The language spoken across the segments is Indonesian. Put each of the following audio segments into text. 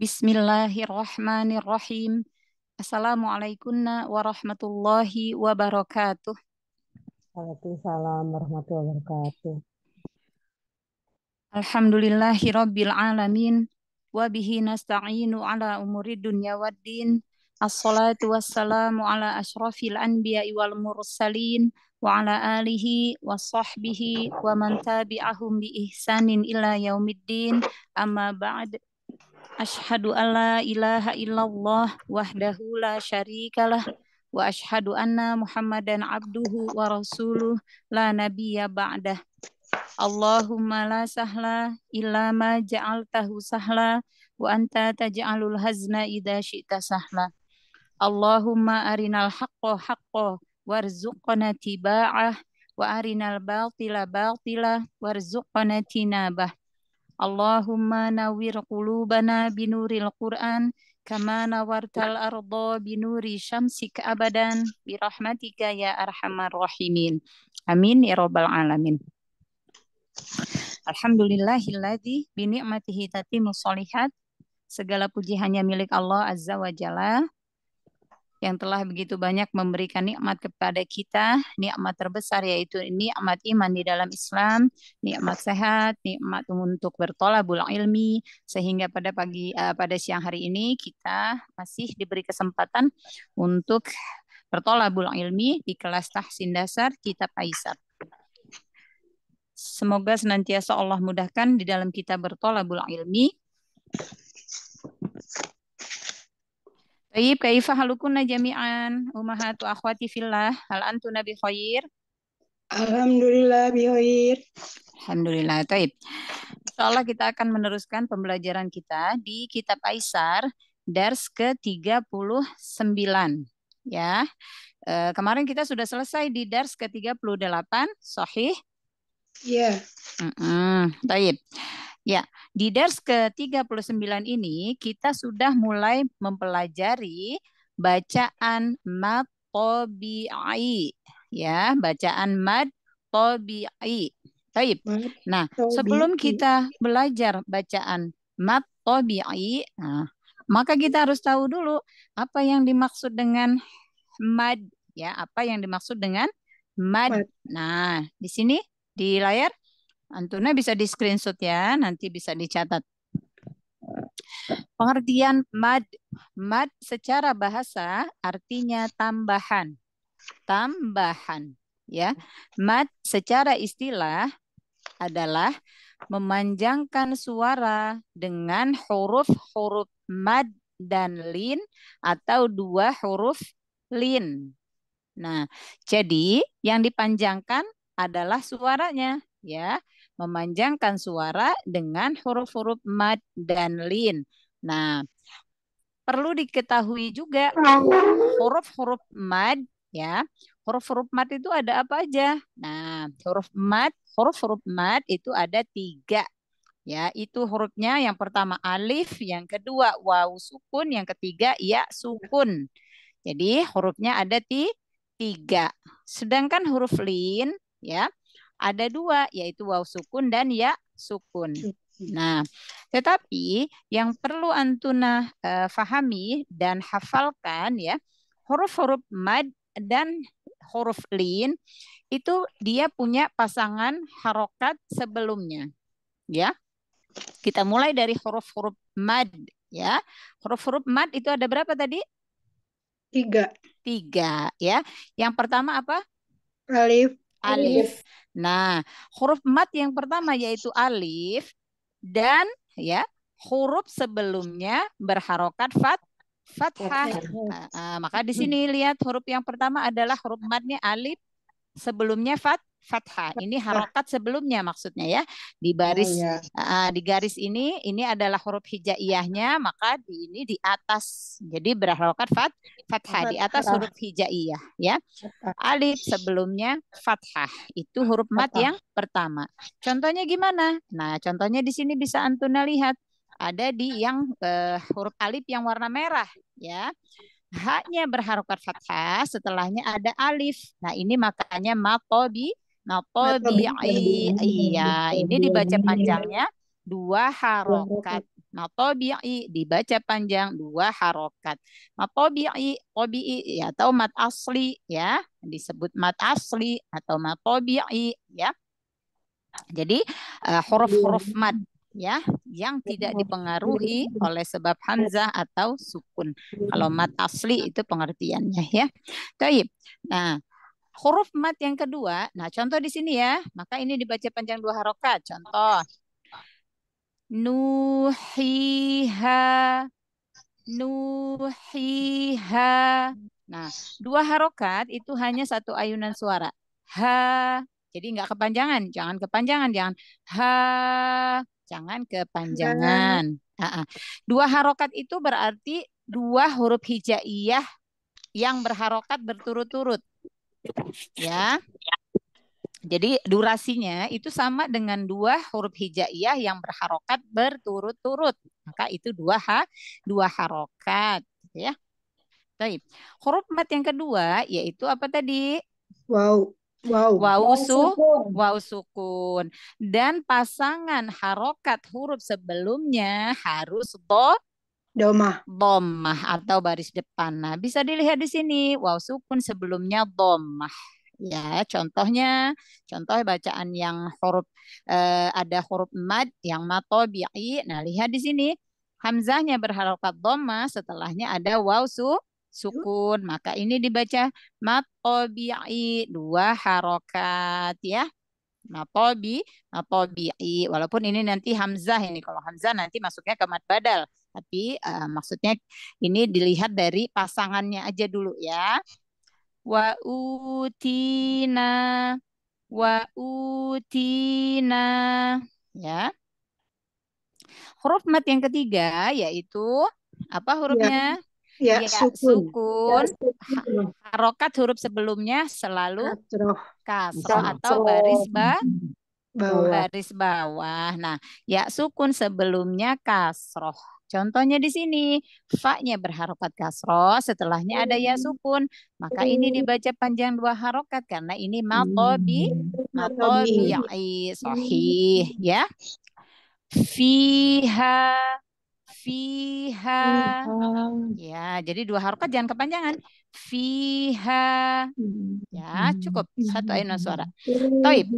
Bismillahirrahmanirrahim. Assalamualaikum warahmatullahi wabarakatuh. Waalaikumsalam warahmatullahi wabarakatuh. rabbil alamin Wabihi nasta'inu ala umuri dunya waddin. Assalatu wassalamu ala ashrafil anbiya wal mursalin wa ala alihi wa sahbihi wa man tabi'ahum bi ihsanin ila yaumiddin. Amma ba'd. Ashhadu an la ilaha illallah wahdahu la syarikalah wa ashhadu anna Muhammadan abduhu wa rasuluh la nabiyya ba'dah. Allahumma la sahla illa ma ja'altahu sahla wa anta taj'alul hazna idza syi'ta sahla. Allahumma arinal haqqo haqqo warzuqna tiba'ah wa arinal batila batila warzuqna tinabah. Allahumma nawwir qulubana binuril Qur'an kama nawartal arda binuri syamsik abadan birahmatika ya arhamar rahimin. Amin ya rabbal alamin. Alhamdulillahilladzi bi ni'matihi tatimu sholihat. Segala puji hanya milik Allah Azza wa Jalla yang telah begitu banyak memberikan nikmat kepada kita, nikmat terbesar yaitu nikmat iman di dalam Islam, nikmat sehat, nikmat untuk bertolak bulang ilmi sehingga pada pagi uh, pada siang hari ini kita masih diberi kesempatan untuk bertolak bulang ilmi di kelas tahsin dasar kitab aisyah. Semoga senantiasa Allah mudahkan di dalam kita bertolak bulang ilmi. Taib, kaifa halukunna jami'an ummahat akhwati fillah hal antuna bi khair? Alhamdulillah bi khair. Alhamdulillah taib. Insyaallah kita akan meneruskan pembelajaran kita di kitab Aisar dars ke-39 ya. E, kemarin kita sudah selesai di dars ke-38 sahih? Iya. Yeah. Mm -mm, taib. Ya, di DERS ke-39 ini kita sudah mulai mempelajari bacaan mad tobi'i. Ya, bacaan mad tobi'i. Taib. Nah, sebelum kita belajar bacaan mad tobi'i, nah, maka kita harus tahu dulu apa yang dimaksud dengan mad ya, apa yang dimaksud dengan mad. Nah, di sini di layar Antuna bisa di screenshot ya, nanti bisa dicatat. Pengertian mad. Mad secara bahasa artinya tambahan. Tambahan. ya. Mad secara istilah adalah memanjangkan suara dengan huruf-huruf mad dan lin atau dua huruf lin. Nah, jadi yang dipanjangkan adalah suaranya ya memanjangkan suara dengan huruf-huruf mad dan lin. Nah, perlu diketahui juga huruf-huruf mad ya. Huruf-huruf mad itu ada apa aja? Nah, huruf mad, huruf-huruf mad itu ada tiga Ya, itu hurufnya yang pertama alif, yang kedua waw sukun, yang ketiga ya sukun. Jadi hurufnya ada tiga. Sedangkan huruf lin ya ada dua yaitu waw sukun dan ya sukun. Nah, tetapi yang perlu antuna uh, fahami dan hafalkan ya huruf-huruf mad dan huruf lin itu dia punya pasangan harokat sebelumnya. Ya. Kita mulai dari huruf-huruf mad ya. Huruf-huruf mad itu ada berapa tadi? Tiga. Tiga ya. Yang pertama apa? Alif alif. Nah, huruf mat yang pertama yaitu alif dan ya huruf sebelumnya berharokat fat fathah. Nah, maka di sini lihat huruf yang pertama adalah huruf matnya alif, sebelumnya fat fathah. Ini harokat sebelumnya maksudnya ya. Di oh, baris oh, uh, di garis ini ini adalah huruf hijaiyahnya, maka di ini di atas. Jadi berharokat fat fathah di atas huruf hijaiyah ya. Alif sebelumnya fathah. Itu huruf mat yang pertama. Contohnya gimana? Nah, contohnya di sini bisa Antuna lihat ada di yang uh, huruf alif yang warna merah ya haknya berharokat fathah, setelahnya ada alif. Nah, ini makanya matobi Natobi'i. Iya, ini dibaca panjangnya dua harokat. Nah, i dibaca panjang dua harokat. Natobi'i, tobi'i ya, atau mat asli ya. Disebut mat asli atau i ya. Jadi huruf eh, huruf-huruf iya. mat ya yang iya, tidak iya, dipengaruhi oleh sebab hamzah atau sukun. Kalau mat asli itu pengertiannya ya. Taib. Nah, Huruf mat yang kedua, nah contoh di sini ya, maka ini dibaca panjang dua harokat. Contoh, nuhiha, nuhiha. Nah, dua harokat itu hanya satu ayunan suara. Ha, jadi nggak kepanjangan, jangan kepanjangan, jangan ha, jangan kepanjangan. Dua harokat itu berarti dua huruf hijaiyah yang berharokat berturut-turut. Ya. Jadi durasinya itu sama dengan dua huruf hijaiyah yang berharokat berturut-turut. Maka itu dua h, dua harokat, ya. Baik. Huruf mat yang kedua yaitu apa tadi? Wow. Wow. Wow, su, wow sukun. Dan pasangan harokat huruf sebelumnya harus do, Domah. Domah atau baris depan. Nah, bisa dilihat di sini. Wow, sukun sebelumnya domah. Ya, contohnya, contoh bacaan yang huruf eh, ada huruf mad yang matobi'i. Nah, lihat di sini. Hamzahnya berharokat domah, setelahnya ada waw su, sukun. Maka ini dibaca matobi'i, dua harokat ya matobi, matobi'i. Walaupun ini nanti hamzah ini. Kalau hamzah nanti masuknya ke mad badal. Tapi uh, maksudnya ini dilihat dari pasangannya aja dulu ya. Wa utina wa utina ya. Huruf mat yang ketiga yaitu apa hurufnya? Ya. Ya, ya sukun. Ya, sukun. Ya, Harokat huruf sebelumnya selalu kasroh, atau baris ba bawah. baris bawah. Nah, ya sukun sebelumnya kasroh. Contohnya di sini, fa-nya berharokat kasroh, setelahnya ada hmm. ya sukun. Maka ini hmm. dibaca panjang dua harokat karena ini matobi, hmm. matobi ya'i sohih ya. Fiha, fiha. Ya, jadi dua harokat jangan kepanjangan. Fiha. Ya, cukup. Satu ayunan suara. Toib.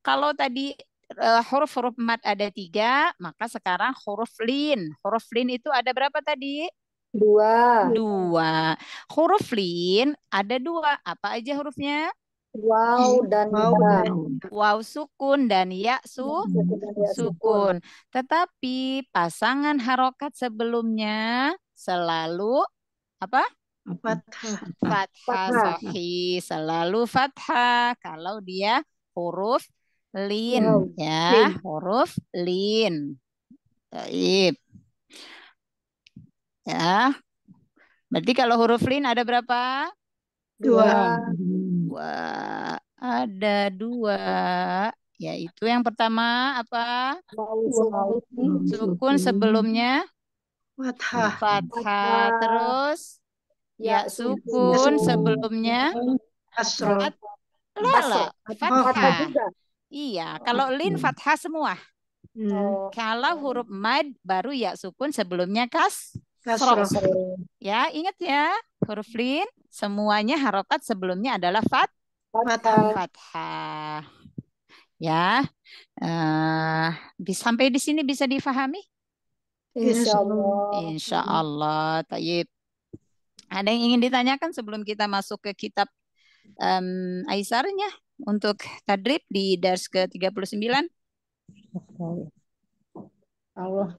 Kalau tadi huruf-huruf eh, mat ada tiga, maka sekarang huruf lin. Huruf lin itu ada berapa tadi? Dua. Dua. Huruf lin ada dua. Apa aja hurufnya? Wow dan wow, ya. wow sukun dan ya su ya sukun. Tetapi pasangan harokat sebelumnya selalu apa? Fathah. Fathah Fathah. selalu fathah kalau dia huruf Lin wow. ya, lin. huruf lin. Baik. Ya. Berarti kalau huruf lin ada berapa? Dua. Dua. Ada dua. Yaitu yang pertama apa? Sukun sebelumnya? Fathah. Fathah. Terus? Ya, ya sukun sebelumnya? Asrot. Lala. Fathah. Iya, oh, kalau lin fathah semua. Hmm. Oh, kalau huruf mad baru ya sukun sebelumnya kas kasroh. Ya, ingat ya, huruf lin semuanya harokat sebelumnya adalah fat fathah. Ya. Uh, sampai di sini bisa difahami? Insya Allah. Insya Allah. Tapi Ada yang ingin ditanyakan sebelum kita masuk ke kitab um, Aisarnya? untuk tadrib di dars ke-39? Allah.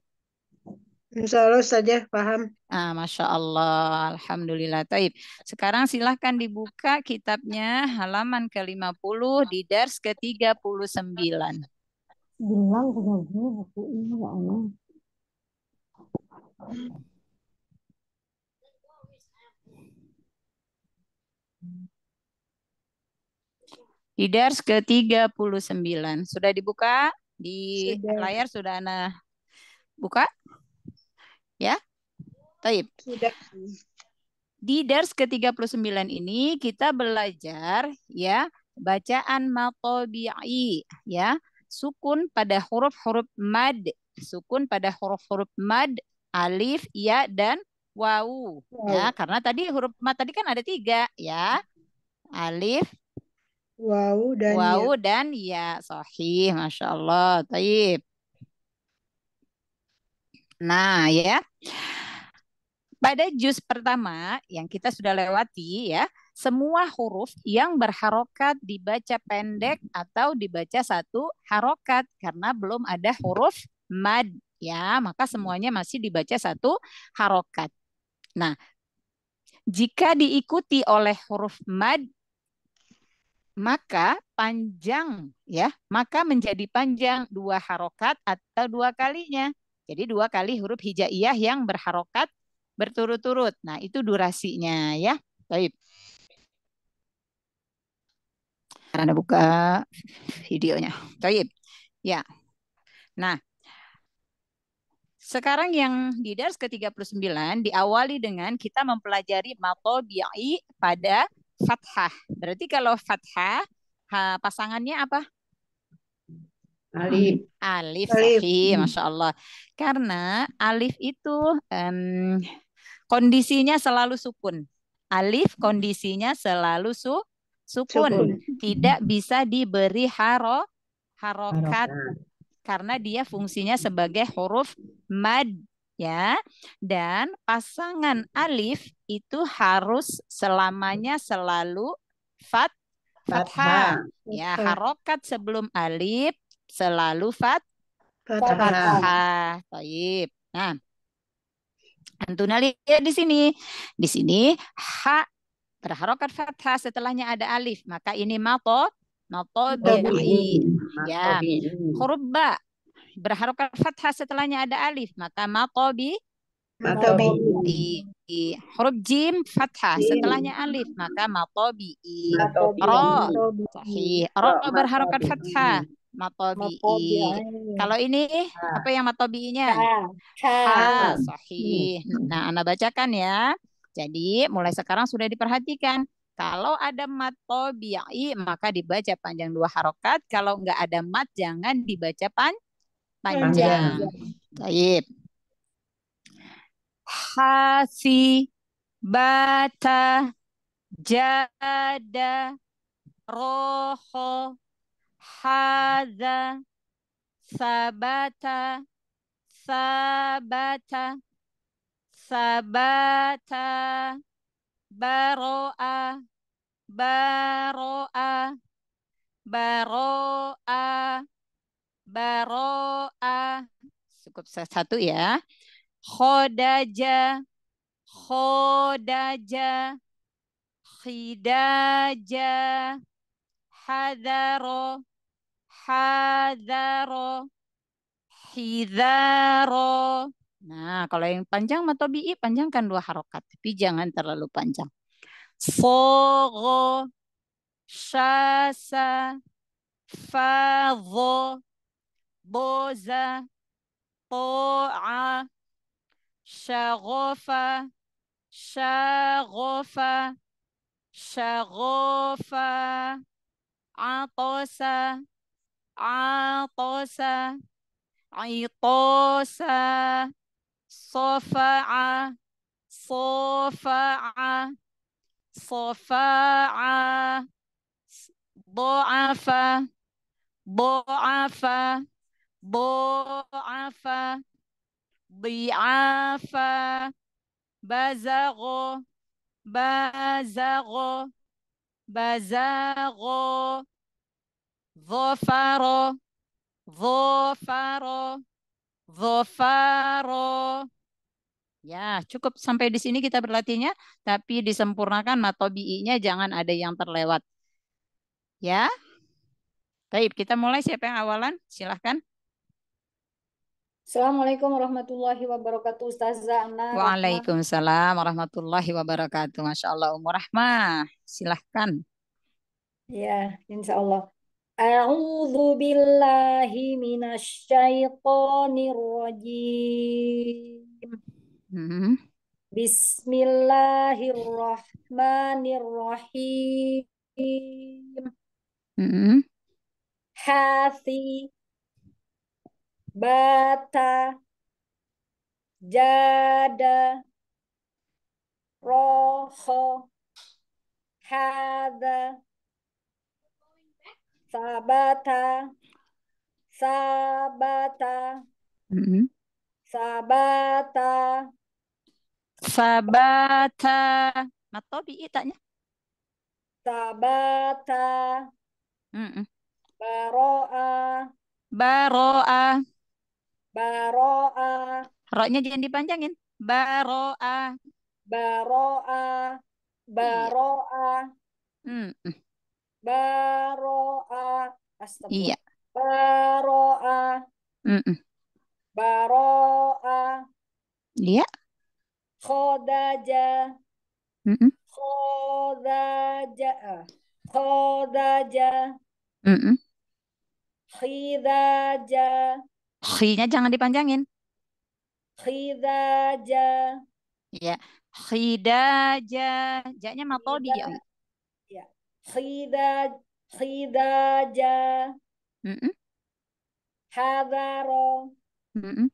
Insya Allah saja ya, paham. Ah, Masya Allah, Alhamdulillah. Taib. Sekarang silahkan dibuka kitabnya halaman ke-50 di dars ke-39. Bilang buku ini ya Allah. Di DARS ke-39. Sudah dibuka? Di sudah. layar sudah Ana buka? Ya? Taib. Sudah. Di DARS ke-39 ini kita belajar ya bacaan matobi'i ya. Sukun pada huruf-huruf mad. Sukun pada huruf-huruf mad, alif, ya, dan wawu. Ya, karena tadi huruf mad tadi kan ada tiga ya. Alif, Wow dan wow ya. dan ya sahih, masya Allah, taib. Nah ya, pada juz pertama yang kita sudah lewati ya, semua huruf yang berharokat dibaca pendek atau dibaca satu harokat karena belum ada huruf mad ya, maka semuanya masih dibaca satu harokat. Nah, jika diikuti oleh huruf mad maka panjang ya maka menjadi panjang dua harokat atau dua kalinya jadi dua kali huruf hijaiyah yang berharokat berturut-turut nah itu durasinya ya baik karena buka videonya baik ya nah sekarang yang di dars ke-39 diawali dengan kita mempelajari matobi'i pada fathah. Berarti kalau fathah ha, pasangannya apa? Alif. Alif. Alif. Hmm. Masya Allah. Karena alif itu um, kondisinya selalu sukun. Alif kondisinya selalu su sukun. sukun. Tidak bisa diberi haro harokat. Harokat. Karena dia fungsinya sebagai huruf mad ya. Dan pasangan hmm. alif itu harus selamanya selalu fat fathah. Ya, harokat sebelum alif selalu fat fathah. Baik. Nah, Antuna lihat di sini. Di sini ha berharokat fathah setelahnya ada alif, maka ini matot mato hmm, ya. huruf ba berharokat fathah setelahnya ada alif maka matobi matobi di, di huruf jim fathah setelahnya alif maka matobi i ro sahih ro berharokat fathah matobi i ya. kalau ini apa yang matobi-nya ha sahih nah ana bacakan ya jadi mulai sekarang sudah diperhatikan kalau ada mat tobi maka dibaca panjang dua harokat. Kalau nggak ada mat jangan dibaca pan panjang. Taib. Hasi bata jada roho haza sabata sabata sabata baroa baroa baroa Baroa. Cukup satu ya. Khodaja, khodaja, khidaja, hadaro, hadaro, hidaro. Nah, kalau yang panjang atau panjang panjangkan dua harokat, tapi jangan terlalu panjang. Fogo, Shasa, fadho, ضوزة طوعة شغوفة شغوفة شغوفة عطوسة عطوسة عطوسة صفعة صفعة صفعة ضعفة ضعفة Bo'afa. ضعاف Bazago. Bazago. Bazago. Zofaro, Zofaro, Zofaro. Ya, cukup sampai di sini kita berlatihnya, tapi disempurnakan matobi'inya jangan ada yang terlewat. Ya. Baik, kita mulai siapa yang awalan? Silahkan. Assalamualaikum warahmatullahi wabarakatuh Ustazah Anna. Waalaikumsalam warahmatullahi wabarakatuh. Masya Allah Umur Rahmah. Silahkan. Ya, insya Allah. A'udhu billahi minasyaitonir rajim. Hmm. Bismillahirrahmanirrahim. Hmm bata, jada, roho, hada, sabata, sabata, mm -hmm. sabata, sabata, matobi itanya, sabata, mm -mm. baroa, baroa, Baro'a. Roknya jangan dipanjangin. Baro'a. Baro'a. Baro'a. Iya. Hmm. Baro'a. Astagfirullah. Iya. Baro'a. Mm-mm. Baro'a. Iya. Khodaja. mm Khodaja. Khodaja. Hmm. Khidaja. Khi-nya jangan dipanjangin. Khidaja. Ya. Khidaja. Ja-nya matodi ya. Ya. Khidaj khidaja. Mm -mm. Hadaro. Mm -mm.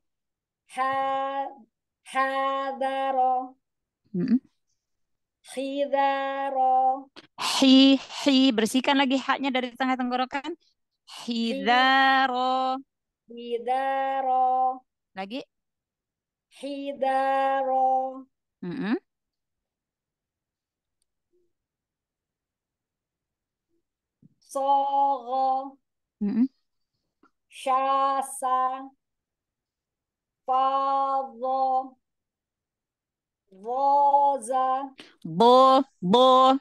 Ha hadaro. Mm -mm. Hidaro. Hi, hi. Bersihkan lagi haknya dari tengah tenggorokan. Hidaro. Hidaro. Lagi? Hidaro. Mm -hmm. Sogo. Mm -hmm. Shasa. Favo. Voza. Bo. Bo.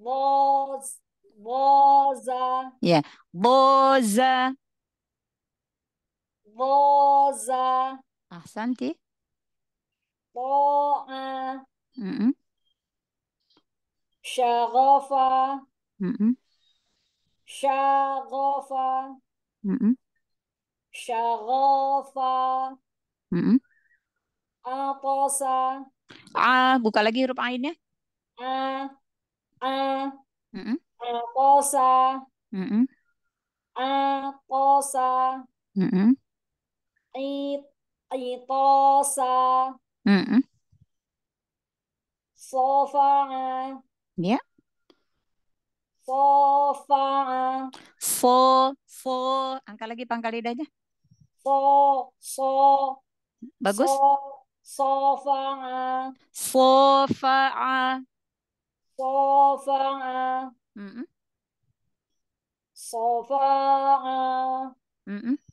Voz. Boza. Yeah. Boza. Rosa. Ahsanti. Ro'a. Mm -mm. Sharofa. Mm -mm. Sharofa. Mm -mm. Sharofa. Mm -mm. Atosa. Ah, buka lagi huruf ainnya. A. A. Mm -mm. Atosa. Mm -mm. Atosa. Mm -mm itasa mm -mm. sofa'a ya yeah. sofa'a fo fo angka lagi pangkal lidahnya fo so bagus so, sofa sofa'a sofa mm -mm. sofa mm -mm.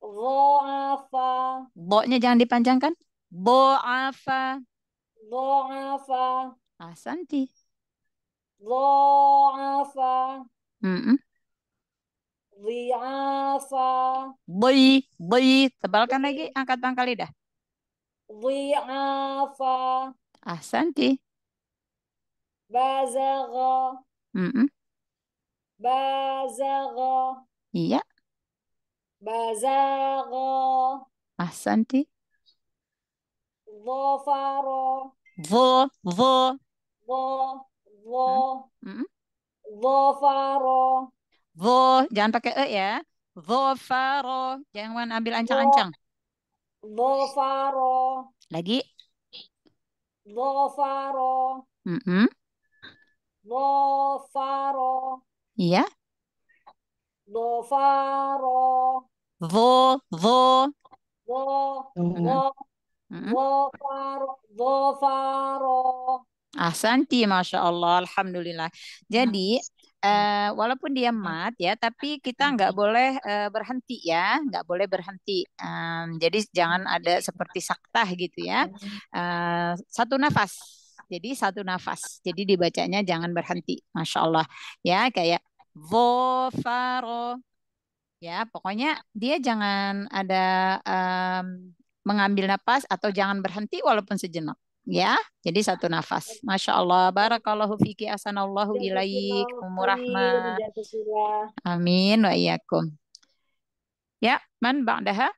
Bo'afa. Bo'nya jangan dipanjangkan. Bo'afa. Bo'afa. Asanti. Ah, Bo'afa. Mm -mm. Dhi'afa. Bi, bi. Tebalkan lagi, angkat pangkal lidah. Dhi'afa. Ahsanti. Bazagha. Mm -mm. Bazagha. Iya. بزاغا أحسنتي ظفر ظ ظ ظ ظ ظفر ظ jangan pakai e ya ظفر jangan ambil ancang-ancang ظفر lagi ظفر mm -hmm. ظفر iya Dofaro. Vo, vo. Vo, vo. faro ah Ahsanti, Masya Allah. Alhamdulillah. Jadi, Uh, walaupun dia mat ya, tapi kita nah. nggak boleh uh, berhenti ya, nggak boleh berhenti. Um, jadi jangan ada seperti saktah gitu ya. Uh, satu nafas. Jadi satu nafas. Jadi dibacanya jangan berhenti. Masya Allah. Ya kayak vofaro. Ya, pokoknya dia jangan ada um, mengambil nafas atau jangan berhenti walaupun sejenak. Ya, jadi satu nafas. Masya Allah. Barakallahu fiki asanallahu ya, ilaik. Umurahmah. Ya, Amin. Wa iyakum. Ya, man ba'daha?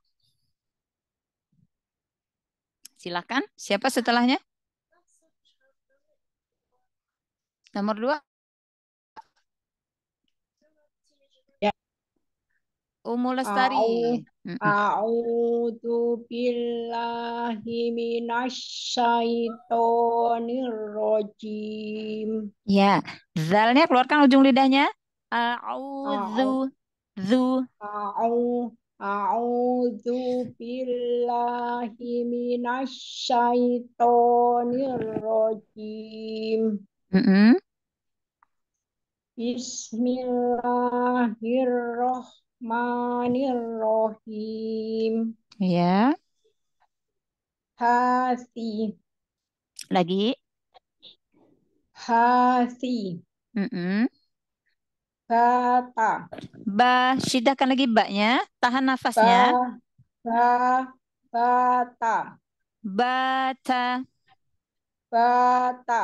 Silakan. Siapa setelahnya? Nomor dua. Umulastari. Oh, Lestari. A'udzu billahi minasyaitonir rajim. Ya, zalnya keluarkan ujung lidahnya. A'udzu zu. A'udzu billahi minasyaitonir rajim. Mm -hmm. Bismillahirrahmanirrahim. Bismillahirrahmanirrahim. Ya. Hasi. Lagi. Hasi. Mm -mm. Bata. Ba, sidahkan lagi baknya. Tahan nafasnya. Ba, ba, bata. Bata. Bata.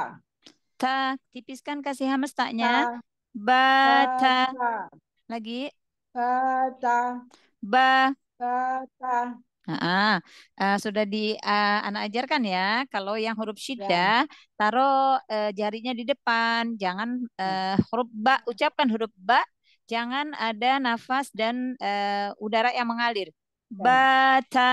Ta, tipiskan kasih hamas taknya. Ba, bata. bata. Lagi. Bata. Ba. Kata. Uh, uh, eh, sudah di uh, eh, anak ajarkan ya. Kalau yang huruf shida ya. taruh uh, jarinya di depan. Jangan uh, huruf ba, ucapkan huruf ba. Jangan ada nafas dan uh, udara yang mengalir. Ya. Bata.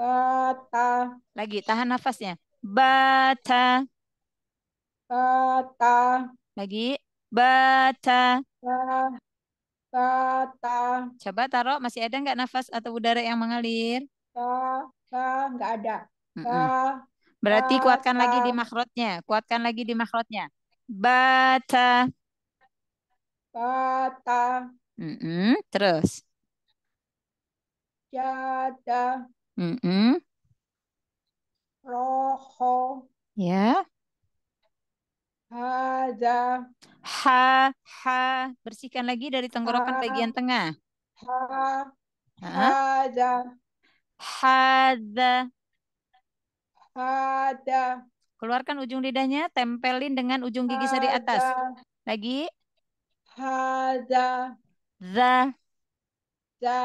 Bata. Lagi tahan nafasnya. Bata. Bata. Lagi. Bata. Bata ta coba taruh masih ada nggak nafas atau udara yang mengalir ta ta nggak ada ta, berarti kuatkan lagi di makrotnya kuatkan lagi di makrotnya bata bata mm -mm. terus jada mm roho ya Haza. Ha, ha. Bersihkan lagi dari tenggorokan bagian tengah. Ha, haza. Hada. Hada. Keluarkan ujung lidahnya, tempelin dengan ujung gigi seri atas. Lagi. Hada. Za. Za.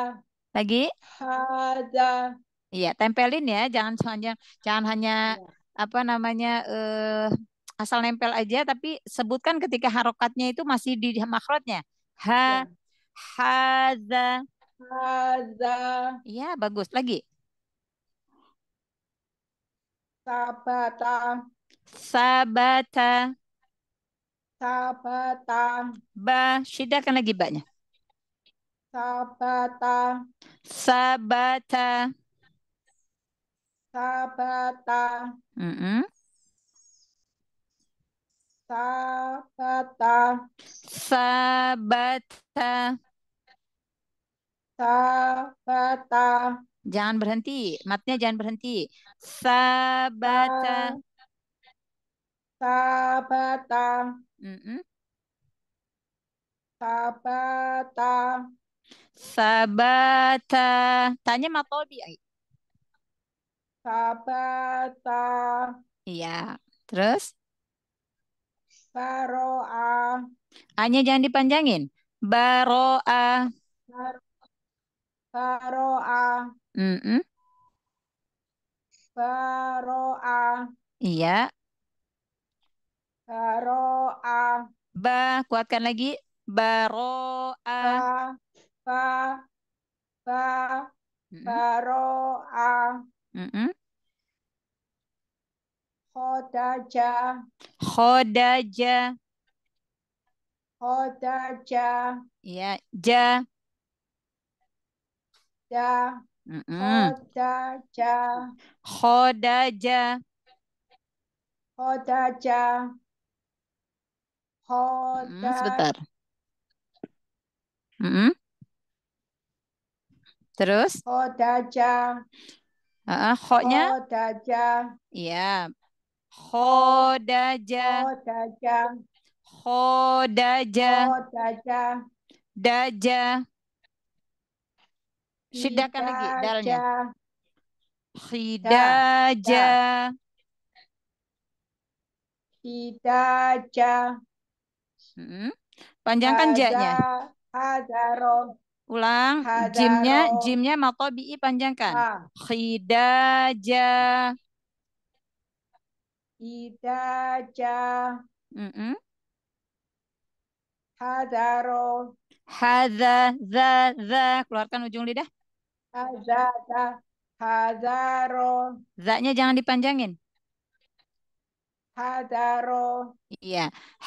Lagi. Hada. Iya, tempelin ya, jangan hanya, jangan hanya iya. apa namanya eh uh, asal nempel aja tapi sebutkan ketika harokatnya itu masih di makrotnya ha haza haza ya iya, bagus lagi sabata sabata sabata ba kan lagi baknya sabata sabata sabata mm -hmm. Sabata. Sabata. Sabata. Jangan berhenti. Matnya jangan berhenti. Sabata. Sabata. Mm -mm. Sabata. Sabata. Tanya Matobi. Sabata. Iya. Terus? Baro'a. Hanya jangan dipanjangin. Baro'a. Baro'a. Mm -mm. Baro'a. Iya. Baro'a. Ba, kuatkan lagi. Baro'a. Ba, ba, ba, baro'a. Mm -mm. Khodaja. Khodaja. Khodaja. Ya, ja. ja Khodaja. Khodaja. Khodaja. Khodaja. sebentar. Mm -hmm. Terus? Khodaja. Uh, -uh Khodaja. Iya, Khodaja. Khodaja. Khodaja. Khodaja. Daja. Sidakan lagi dalnya. Khidaja. Khidaja. Hmm. Panjangkan jaknya. Hadaro. Ulang. Hadaro. Jimnya, jimnya matobi'i panjangkan. Khidaja. Ah. Ida ja. Mm -mm. Hadaro. Hada, za, za. Keluarkan ujung lidah. hada, za. Hadaro. za jangan dipanjangin. Hadaro. Iya.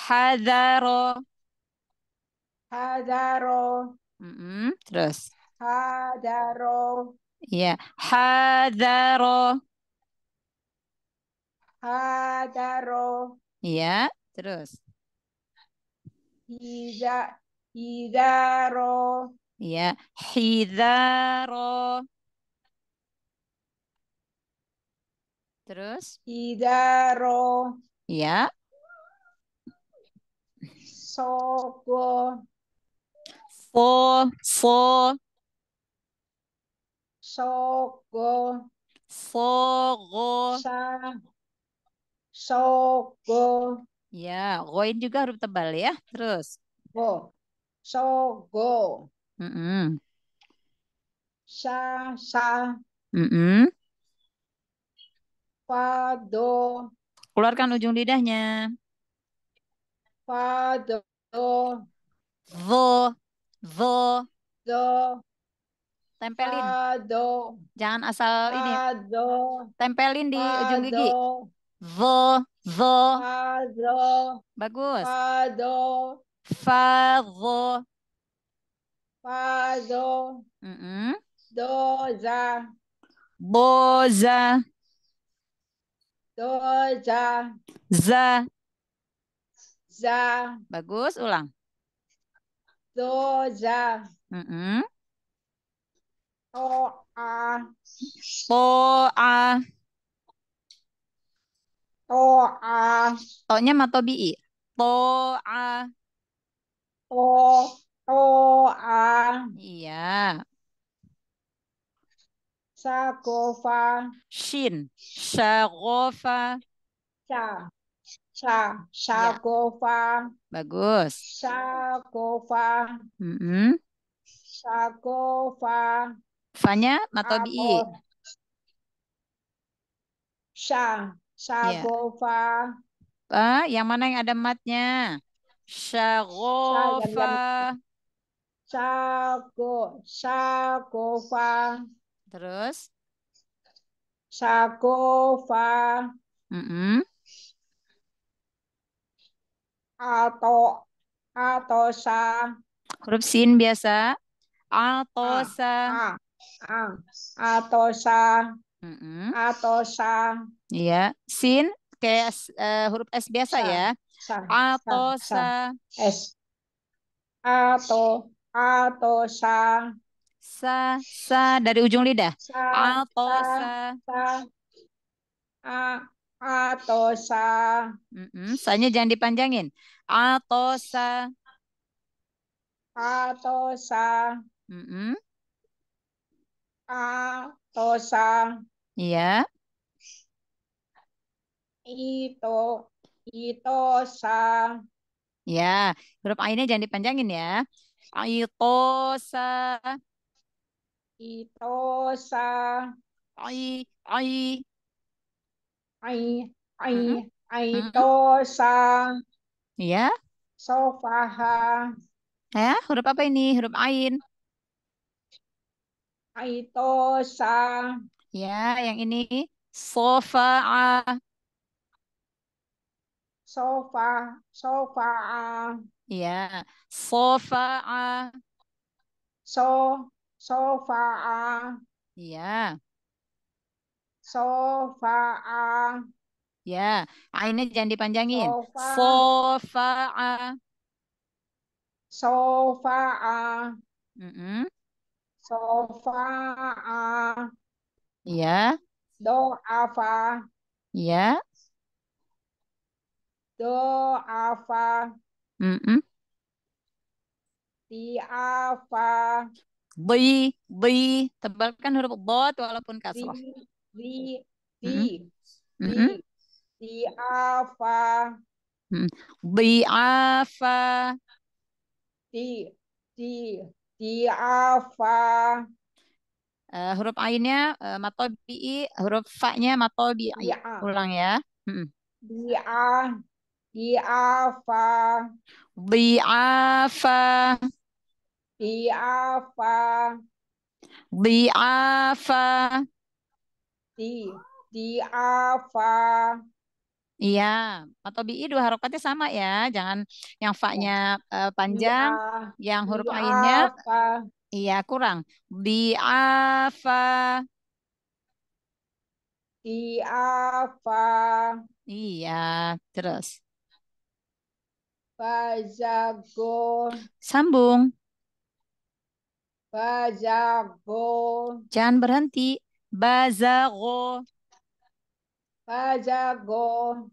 Hadaro. Hadaro. Mm -mm. Terus. Hadaro. Iya. Hadaro hadaro. Iya, terus. Hida, hidaro. Iya, hidaro. Terus? Hidaro. Iya. Sogo. Fo, fo. Sogo. Fogo. So, go. Ya, goin juga huruf tebal ya. Terus. Go. So, go. Mm -mm. Sa, sa. Mm -mm. Fa, Keluarkan ujung lidahnya. Fa, do. Vo. Vo. Do. Tempelin. Fa, Jangan asal fa, ini. Do. Tempelin di fa, ujung gigi vo vo Fado. Bagus. Fado. Fado. Fado. Mm -mm. Doza. Boza. Doza. Za. Za. Bagus, ulang. Doza. Mm -mm. Toa. Toa. To'a. To'nya sama to bi'i. To'a. To, to'ah. Iya. Sagofa. Shin. Sagofa. Sa. Sa. Sagofa. Ya. Bagus. Sagofa. Mm -hmm. Sagofa. Fanya i Sa. Iya. Shagofa. Yeah. Ah, yang mana yang ada matnya? Shagofa. Shago, shagofa. Terus? Shagofa. Mm -hmm. Atau atau sa. Huruf sin biasa. Ah, atau sa. Atau ah, ah. sa. Mm -hmm. Atau sa. Iya. Sin kayak uh, huruf S biasa sa. ya. Sa. Atau sa. sa. S. Atau atau sa. Sa sa dari ujung lidah. Sa, atau sa. sa. A atau sa. Mm sa Sanya jangan dipanjangin. Atau sa. Atau sa. Mm atau sa Iya. Ito, ito sa. Ya, huruf A-nya jangan dipanjangin ya. Ito sa. Ito sa. Ai, ai. Ai, ai, ito sa. Iya. Ha. Ya, huruf apa ini? Huruf ain. Aito sa. Ya, yang ini sofa. Sofa, sofa. Ya, sofa. So, sofa. Ya. Sofa. Ya, ah, ini jangan dipanjangin. sofa Sofa. sofa Mm sofa Sofa. Iya. Do'afa. Iya. Do'afa. Mm -mm. Di'afa. Bi, bi. Tebalkan huruf bot walaupun kasroh. Di, di. di. Mm -mm. Di'afa. Mm di. Di'afa. Di, di, apa? Uh, huruf ainnya uh, matobi bi, huruf fa-nya matobi bi. Ya, ulang ya. Hmm. Dia, diafa, fa diafa, fa di, fa Iya, atau bi dua harokatnya sama ya. Jangan yang fa-nya uh, panjang, yang huruf ainnya Iya, kurang. Di'afa. Di'afa. Iya, terus. bajago Sambung. bajago Jangan berhenti. bajago bajago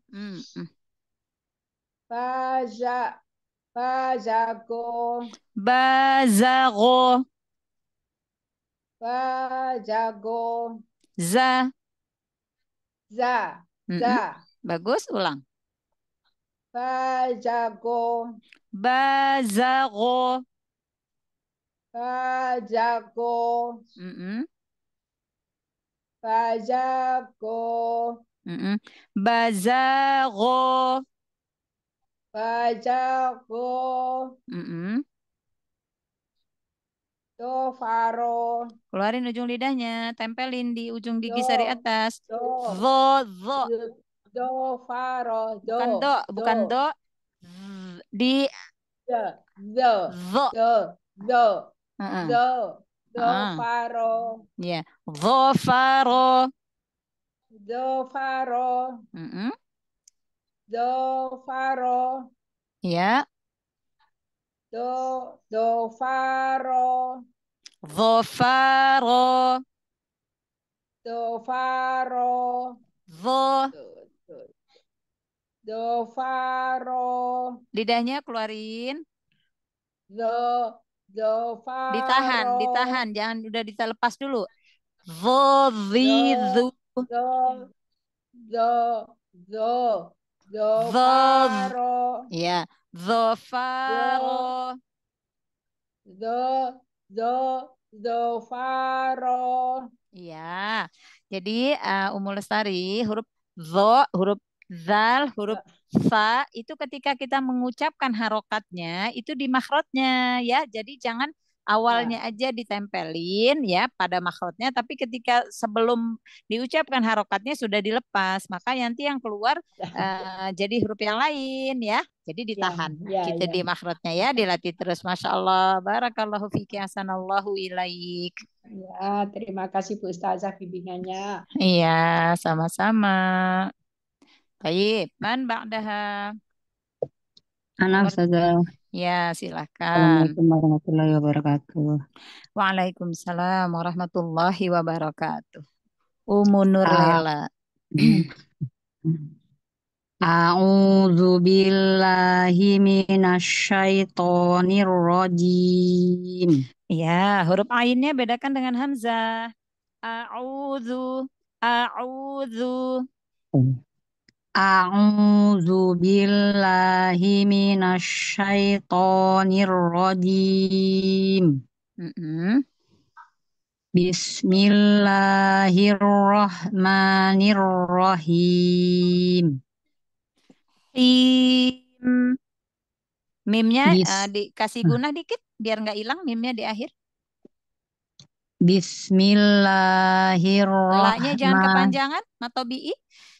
Mm -mm. Bazago. Bazago. Bazago. Za. Za. Za. Mm -hmm. Bagus, ulang. Bazago. Bazago. Bazago. Mm -hmm. Bazago. Mm -hmm. Bazago. Bajaku. Mm -mm. faro, Keluarin ujung lidahnya, tempelin di ujung gigi sari atas. Do. do. Do faro, Do, bukan do, bukan do. Di. Do, do. Do. Do, ah. do. Uh -uh. Do. Dovaro. Iya. yeah. Dovaro. Dovaro. Mm -mm. Do, faro. Ya. Do, do, faro. Do, faro. Do, faro. Do. Do, faro. Lidahnya keluarin. Do, do, faro. Ditahan, ditahan. Jangan udah ditelepas dulu. Do, di, do. Do, do, do. Zofaro. Ya, yeah. Zofaro. the zo, zofaro. Iya. iya. Jadi uh, eh, Umul Lestari huruf zo, huruf zal, huruf fa itu ketika kita mengucapkan harokatnya itu di makrotnya ya. Jadi jangan awalnya ya. aja ditempelin ya pada makrotnya tapi ketika sebelum diucapkan harokatnya sudah dilepas maka nanti yang keluar uh, jadi huruf yang lain ya jadi ya, ditahan nah, ya, ya, kita gitu ya. di makrotnya ya dilatih terus masya Allah barakallahu fiki asanallahu ilaik ya terima kasih Bu Ustazah bimbingannya iya sama-sama baik man ba'daha Anak Ustazah Ya, silakan. Assalamualaikum warahmatullahi wabarakatuh. Waalaikumsalam warahmatullahi wabarakatuh. Umu Nur ah, Lela. A'udzu billahi minasyaitonir rajim. Ya, huruf ainnya bedakan dengan hamzah. A'udzu, a'udzu. Oh. A'udzu billahi minasyaitonir rajim. Mm -hmm. Bismillahirrahmanirrahim. Mim, Mimnya eh, Bis uh, dikasih hmm. guna dikit biar nggak hilang mimnya di akhir. Bismillahirrahmanirrahim. Lanya jangan kepanjangan atau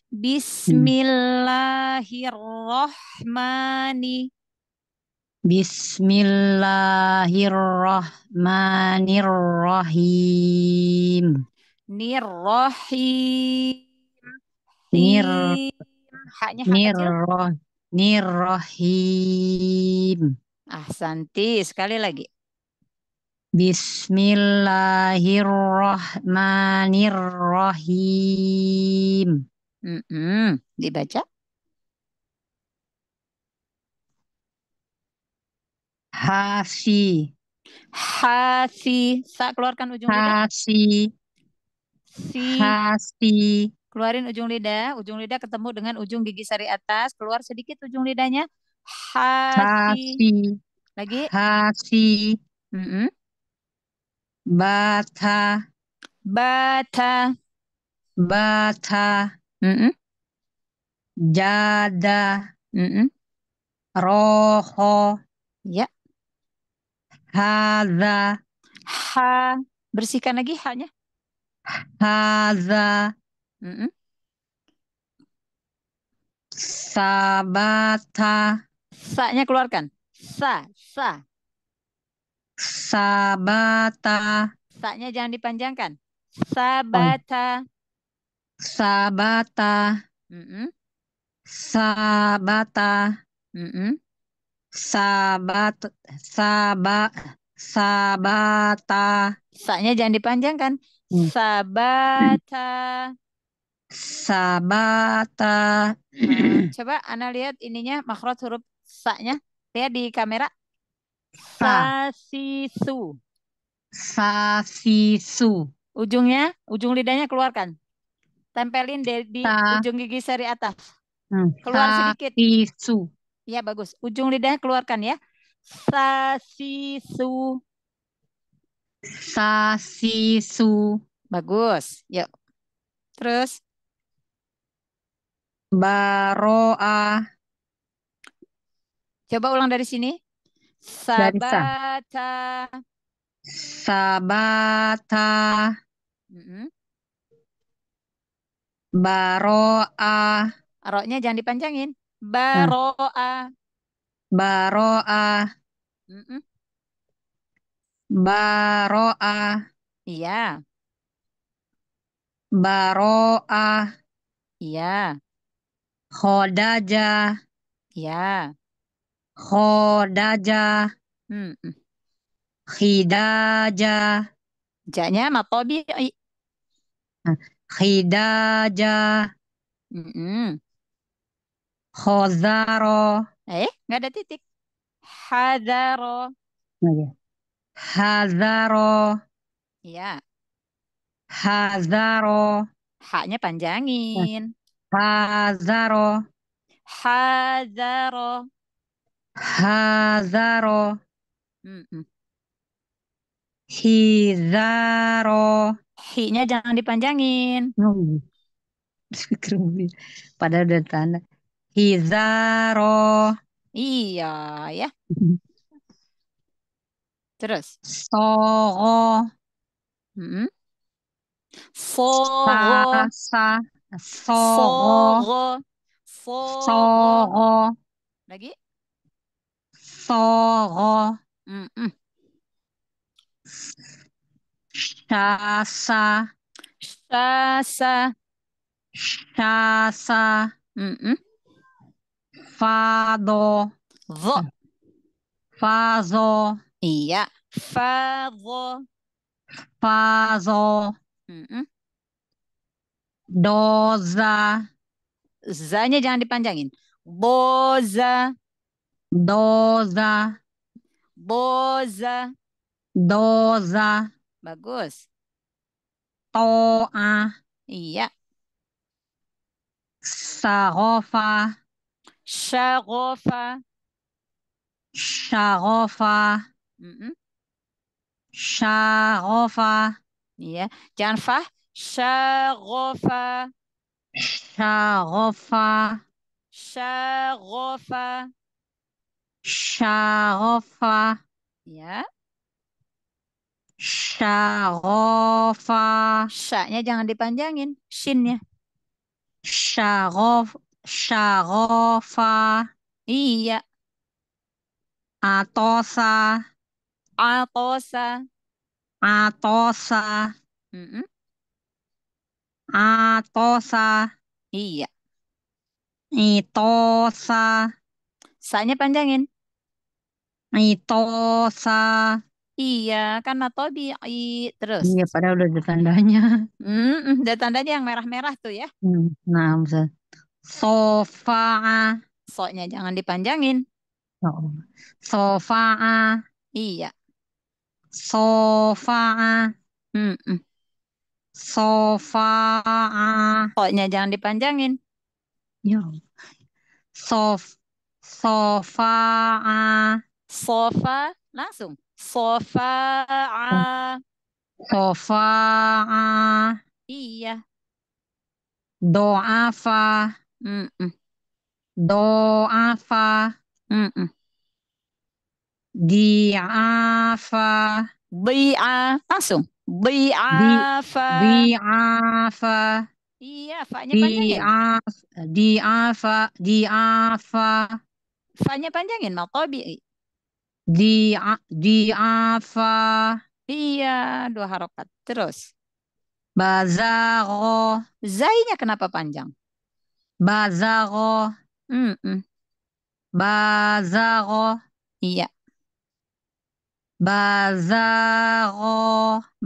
Hmm. Bismillahirrahmani. Bismillahirrahmanirrahim. Nirrohim. Nir. Haknya hak Nirroh. Nirrohim. Ah, Santi. Sekali lagi. Bismillahirrahmanirrahim. Mm-mm. Dibaca. Hasi. Hasi. Sa keluarkan ujung lidah. Hasi. Si. Hasi. Keluarin ujung lidah. Ujung lidah ketemu dengan ujung gigi sari atas. Keluar sedikit ujung lidahnya. Hasi. Hasi. Lagi. Hasi. Mm-mm. Bata. Bata. Bata. Mm-mm. Jada, Mm-mm. Roho. Ya. haza, Ha. Bersihkan lagi hanya. Mm-mm. Sabata. Sa-nya keluarkan. Sa, sa. Sabata. Sa-nya jangan dipanjangkan. Sabata sabata, mm-mm. sabata, mm-mm. sabat, saba, sabata. Saknya jangan dipanjangkan. Mm. Sabata. Sabata. coba Ana lihat ininya makrot huruf sa-nya. Lihat di kamera. Sa. Sasisu. Sasisu. Ujungnya, ujung lidahnya keluarkan tempelin dari di ujung gigi seri atas. Hmm, Keluar sedikit. Sisu, Ya bagus. Ujung lidahnya keluarkan ya. Sasisu. Sasisu. Bagus. Yuk. Terus. Baroa. Coba ulang dari sini. Sabata. Sabata. Mm -hmm. Baroa. Roknya jangan dipanjangin. Nah. Baroa. Baroa. Mm -mm. Baroa. Iya. Baroa. Iya. Khodaja. Iya. Khodaja. Mm -mm. Khidaja. Janya matobi. tobi khidaja, mm -mm. khozaro. Eh, nggak ada titik. hazaro, hazaro, nah, ya. Hadaro. Iya. Hadaro. Haknya panjangin. hazaro, hazaro, hazaro, Mm -mm. Hizaro. Hi-nya jangan dipanjangin. Oh, Padahal udah tanda. Hizaro. Iya, ya. Terus. Soro. Hmm. Sa, sa. soho, Lagi? Soro. Mm -mm. Shasa. Shasa. Shasa. Mm -mm. Fado. Vo. Fazo. Iya. fado, fado, Mm -mm. Doza. Zanya jangan dipanjangin. Boza. Doza. Boza. Doza. Bagus. To'a. Iya. Sarofa. Sarofa. Sarofa. Mm -mm. Iya. Jangan fah. Sarofa. Sarofa. Sarofa. Syarofa. Ya. Syarofa. Syaknya jangan dipanjangin. Shinnya. Syarof. Syarofa. Iya. Atosa. Atosa. Atosa. Mm -mm. Atosa. Iya. Itosa. Saknya panjangin. Itosa. Iya, kan tobi i terus. Iya, padahal udah ada tandanya. Hmm, ada tandanya yang merah-merah tuh ya. Hmm, nah, misal sofa, soknya jangan dipanjangin. Oh, oh. Sofa. Iya. Sofa. Hmm. -mm. Sofa. Soknya jangan dipanjangin. Ya. Sof sofa. Sofa langsung. Sofa'a. Sofa'a. Iya. Do'afa. Mm -mm. Do'afa. Mm -mm. Di'afa. Di'a. Langsung. Di'afa. Di'afa. Iya, fa'nya panjangin. Di'afa. Di'afa. Di'afa. Fa'nya panjangin. bi'i. Di afa Iya, dua harokat. Terus. Bazaro. Zainya kenapa panjang? Bazaro. Mm -mm. Bazaro. Iya. Bazaro.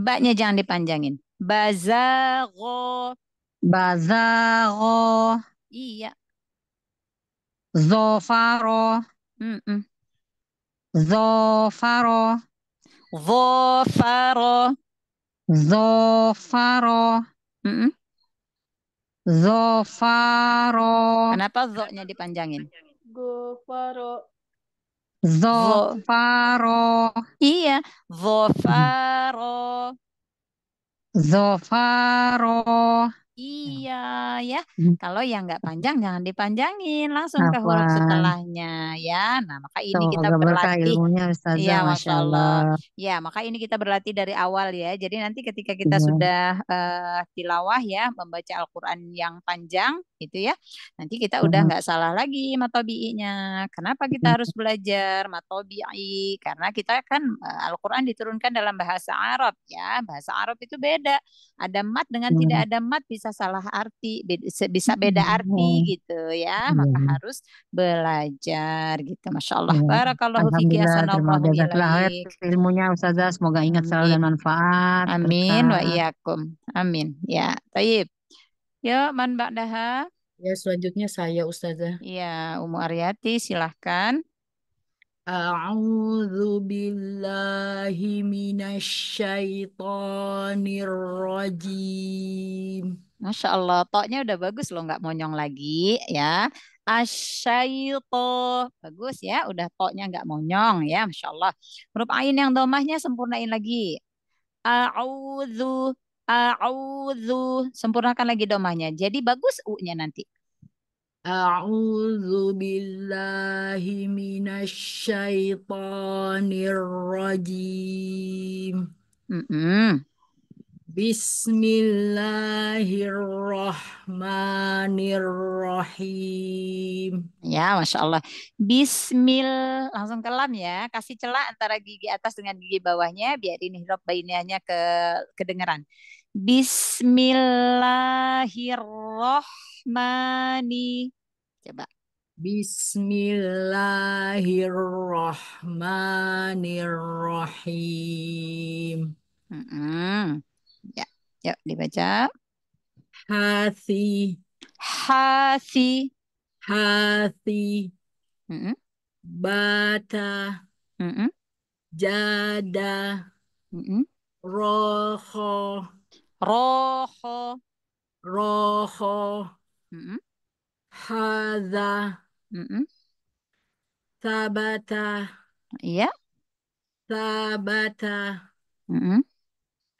Baknya jangan dipanjangin. Bazaro. Bazaro. Iya. Zofaro. Mm -mm. Zofaro. Zofaro. Zofaro. Mm -mm. Zofaro. Kenapa zonya dipanjangin? Gofaro. Zofaro. Iya, Zofaro. Zofaro. Iya, iya ya. Hmm. Kalau yang nggak panjang jangan dipanjangin, langsung Apa? ke huruf setelahnya ya. Nah, maka ini Tuh, kita berlatih. Ilmunya, Ustazah, ya, Masya Allah. Ya, maka ini kita berlatih dari awal ya. Jadi nanti ketika kita ya. sudah uh, tilawah ya, membaca Al-Qur'an yang panjang gitu ya. Nanti kita udah nggak salah lagi matobi-nya. Kenapa kita harus belajar matobi? Karena kita kan eh, Al-Qur'an diturunkan dalam bahasa Arab ya. Bahasa Arab itu beda. Ada mat dengan tidak iya. ada mat bisa salah arti, bisa beda arti iya. gitu ya. Iya, Maka harus belajar gitu. Masya Allah. Barakallahu fiqh ya. ilmunya Ustazah semoga ingat selalu dan manfaat. Amin wa iyakum. Amin. Ya, taib. Ya, Man Mbak Daha. Ya, selanjutnya saya Ustazah. Ya, Umu Aryati, silahkan. A'udzu billahi minasyaitonir rajim. Masya Allah, toknya udah bagus loh, nggak monyong lagi ya. Asyaito, bagus ya, udah toknya nggak monyong ya, Masya Allah. Huruf ain yang domahnya sempurnain lagi. A'udzu A'udzu. Sempurnakan lagi domahnya. Jadi bagus u-nya nanti. A'udzu billahi minasyaitonir rajim. Mm -mm. Bismillahirrahmanirrahim. Ya, masya Allah. Bismil, langsung ke lam ya. Kasih celah antara gigi atas dengan gigi bawahnya, biar ini hidup bayinya ke kedengaran. Bismillahirrahmanirrahim. Coba. Bismillahirrahmanirrahim. Mm -mm. Yuk dibaca. Hasi. Hasi. Hasi. Mm -mm. Bata. Mm -mm. Jada. Mm -mm. Roho. Roho. Roho. Mm -mm. Haza. Mm -mm. Sabata. Iya. Yeah. Sabata. Mm -mm.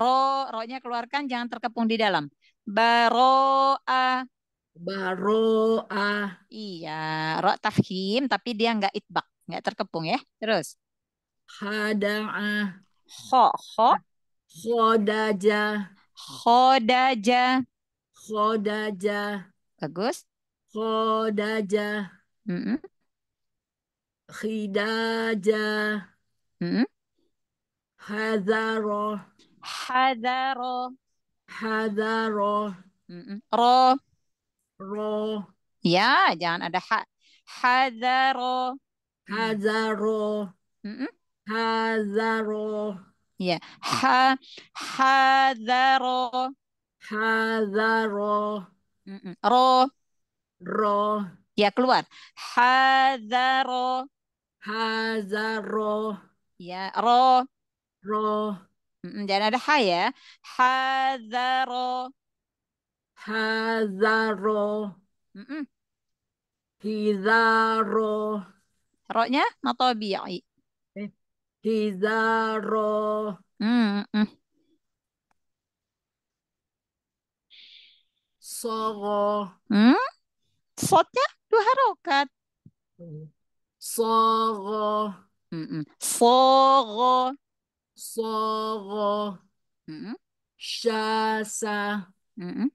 Ro, ro-nya keluarkan, jangan terkepung di dalam. Baro'ah. Baro'ah. Iya, ro tafhim tapi dia nggak itbak, nggak terkepung ya. Terus. hada'a Ho, ho. Khodaja. Khodaja. Khodaja. Bagus. Khodaja. Mm -mm. Khidaja. Mm -mm. Hadaro. Hadaro. Hadaro. Ro. Ro. Ya, jangan ada ha. Hadaro. Hadaro. Hadaro. Ya, ha hadaro. Hadaro. Ro. Ro. Ya, keluar. Hadaro. Hadaro. Ya, ro. Ro. Dan ada ha ya. Hadaro. Hazaro. Mm-mm. Hizaro. Roknya matobi'i. Eh, Hizaro. Mm-mm. Soro. Hmm? Sotnya dua harokat. Soro. Mm -mm. Soro soro, mm-hmm. syasa, mm-hmm.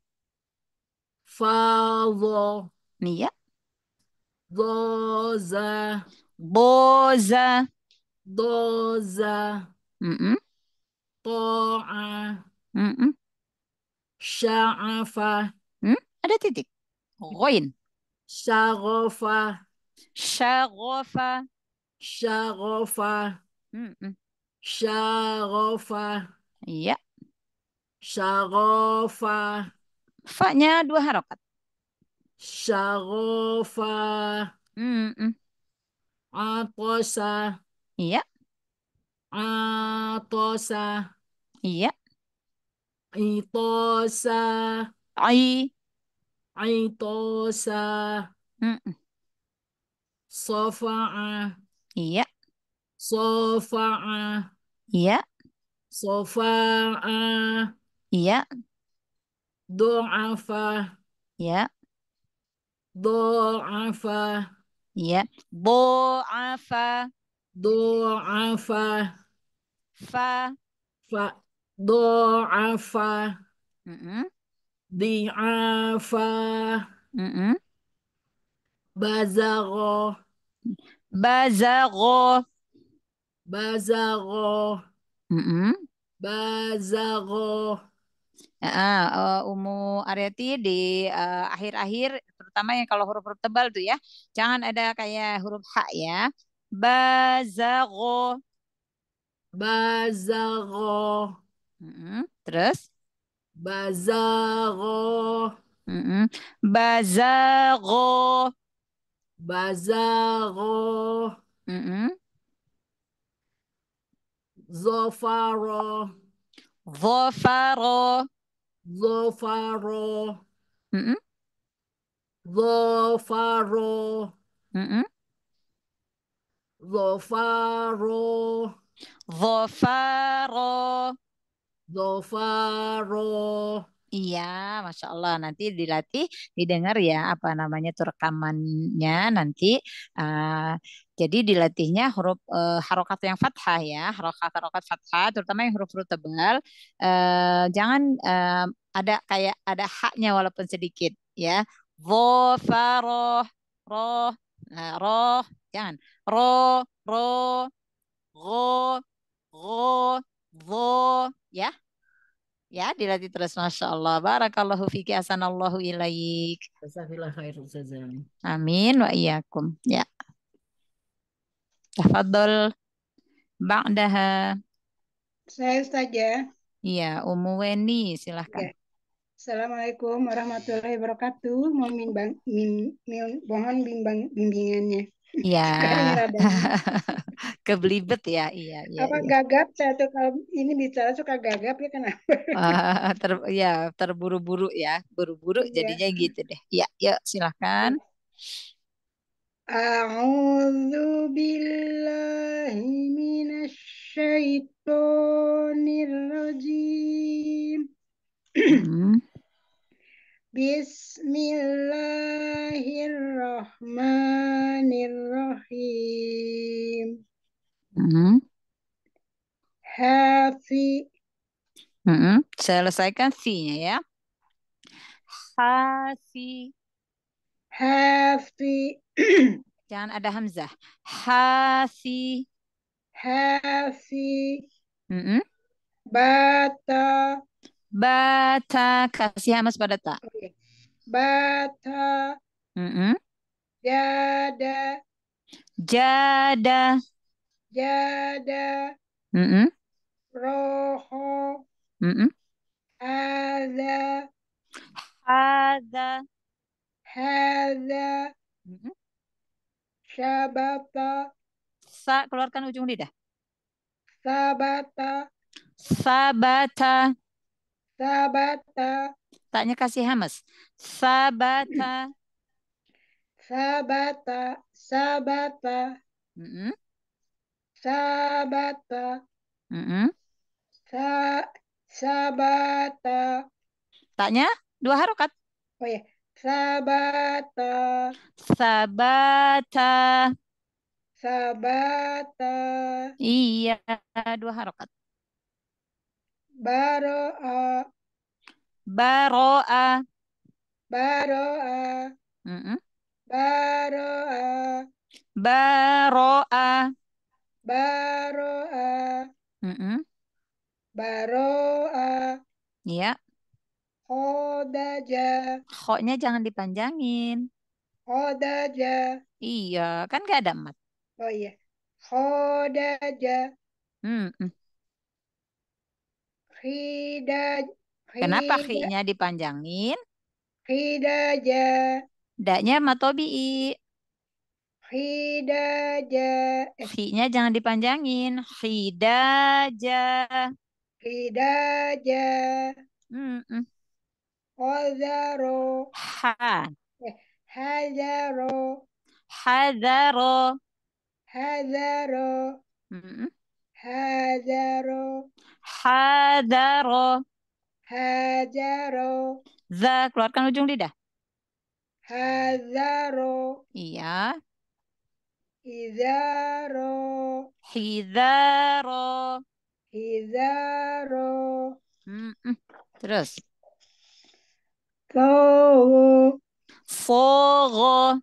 falo, iya. doza, boza, doza, mm-hmm. to'a, mm-hmm. sya'afa. Hmm? Ada titik. Goin. Sya'rofa. Sya'rofa. Sya'rofa. Mm -mm. Syarofa. Iya. Syarofa. Fa-nya dua harokat. Syarofa. Mm -mm. Atosa. Iya. Atosa. Iya. Itosa. Ai. Itosa. Mm -mm. Sofa'a. Iya. Sofa'a. Iya. Sofa'a. Iya. Do'afa. Iya. Do'afa. Iya. Do'afa. Do'afa. Fa. Fa. Do'afa. Mm -mm. Di'afa. Mm -mm. Bazaro. Bazaro. Bazagho. Mm-hmm. Bazaro. Uh, uh, eh, Umu Aryati di uh, akhir-akhir, terutama yang kalau huruf-huruf tebal tuh ya, jangan ada kayak huruf H ya. Bazaro. Bazaro. Mm-hmm. Terus? Bazaro. Mm-hmm. Bazaro. Bazaro. Mm-hmm. Zofaro. Zofaro. Zofaro. Mm-hmm. Zofaro. Mm-hmm. Zofaro. Zofaro. Zofaro. Iya, masya Allah. Nanti dilatih, didengar ya apa namanya tuh rekamannya nanti. Uh, jadi dilatihnya huruf uh, harokat yang fathah ya, harokat harokat fathah, terutama yang huruf-huruf tebal. Uh, jangan uh, ada kayak ada haknya walaupun sedikit ya. Vo, roh, ro, roh, nah, jangan ro, ro, go, go, vo, ya. Ya, dilatih terus Masya Allah. Barakallahu fiki asanallahu ilaik. Amin wa iyakum. Ya. Tafadol. Ba'daha. Saya saja. Iya, Umu Weni, silahkan. Ya. Assalamualaikum warahmatullahi wabarakatuh. Mohon bimbang, bim, bim, mohon bimbang bimbingannya. Iya. Kebelibet ya, iya. iya Apa iya. gagap saya tuh kalau ini bicara suka gagap ya kenapa? Uh, ter, ya terburu-buru ya, buru-buru iya. jadinya gitu deh. Ya, yuk silahkan. A'udzu billahi minasyaitonir rajim. Hmm. Bismillahirrahmanirrahim. Hati. Hafi. Hmm, Selesaikan si-nya ya. Hati. Hati. Jangan ada hamzah. Hati. Hati. Mm -hmm. Bata. Bata. Kasih hamas pada ta. Okay. Bata. Mm Jada. Jada jada mm -mm. roho mm -mm. ada ada ada mm -mm. sabata sa keluarkan ujung lidah sabata sabata sabata taknya kasih hamas sabata sabata sabata mm -mm sabata mm -hmm. sa sabata taknya dua harokat oh ya sabata sabata sabata iya dua harokat baroa baroa baroa mm -hmm. baroa baroa Baro'a. Mm -mm. Baro'a. Iya. Khodaja. Khoknya jangan dipanjangin. Khodaja. Iya, kan gak ada mat. Oh iya. Khodaja. Hmm. -mm. hida. Kenapa khidnya dipanjangin? Khidaja. Daknya matobi'i. Hidaja. Eh. Hi-nya jangan dipanjangin. Hidaja. Hidaja. Hazaro. Ha. Eh, hazaro. Hazaro. Hazaro. Hazaro. -mm. Hazaro. Hadaro. keluarkan ujung lidah. Hazaro. Iya. Hidaro. Hidaro. Hidaro. Mm -mm. Terus. Fogo. Fogo.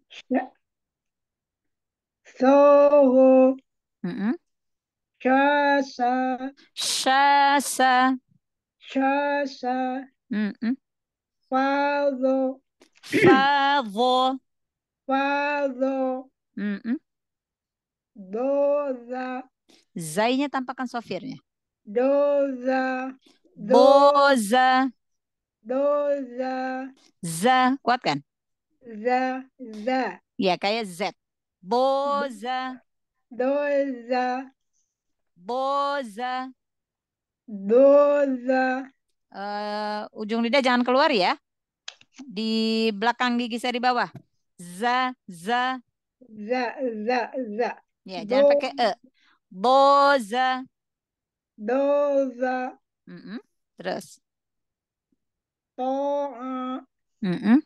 Fogo. Mm -mm. Chasa. Chasa. Chasa. Mm -mm. Fado. Fado. Fado. Mm -mm. Doza, Zainya tampakkan sofirnya. Doza, Do, Boza. Doza. Za, kuat kan? Za, za. Ya, kayak Z. Boza. Doza. Boza. Doza. Uh, ujung lidah jangan keluar ya. Di belakang gigi saya di bawah. Za, za. Za, za, za. Ya, Do. jangan pakai e. Boza. Doza. Mm -mm. Terus. To'a. Mm -mm.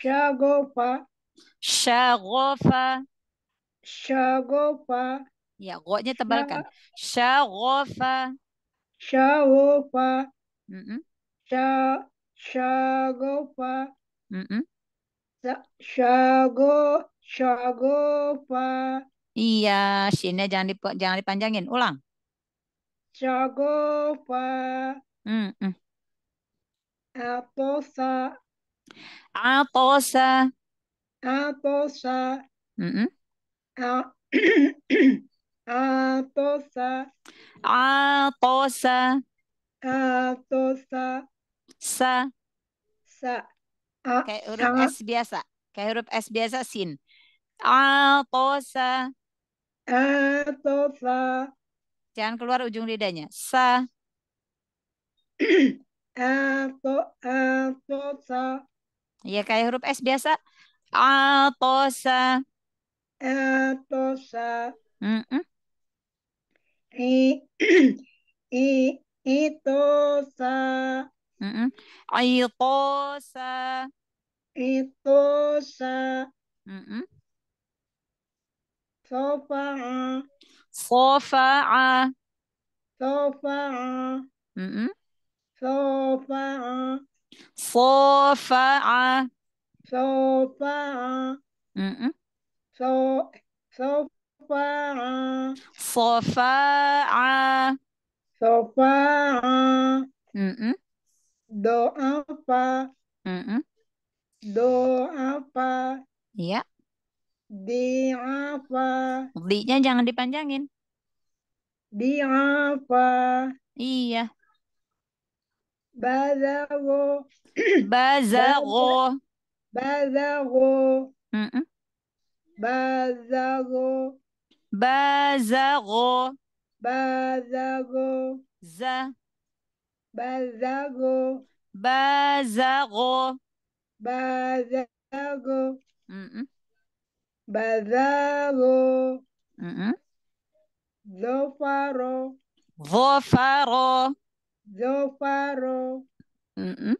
shagopa Shagofa. Shagofa. Ya, go-nya tebalkan. shagopa Shagofa. Mm -mm. Shagofa. Mm -mm. Shagofa. Sagopa. Iya, shinnya jangan dip jangan dipanjangin. Ulang. Sagopa. Mm -mm. Atosa. Atosa. Atosa. Mm -mm. Atosa. Atosa. Atosa. Sa. Sa. Kayak huruf S biasa. Kayak huruf S biasa sin. Atosa. Ah, atosa. Ah, Jangan keluar ujung lidahnya. Sa. Ato, ah, atosa. Iya kayak huruf S biasa. Atosa. Atosa. Mm -mm. I, i, itosa. Mm -mm. Itosa. Itosa. Mm -mm. صفع صفع صفع صفع صفع صفع صفع صفع صفع ضعف ضعف يا Di apa? Di-nya jangan dipanjangin. Di apa? Iya. Bazago. Bazago. Bazago. Mm -mm. Bazago. Bazago. Bazago. Za. Bazago. Bazago. Bazago. Mm -mm. Badago. Mm -hmm. Zofaro. Zofaro. Zofaro. Mm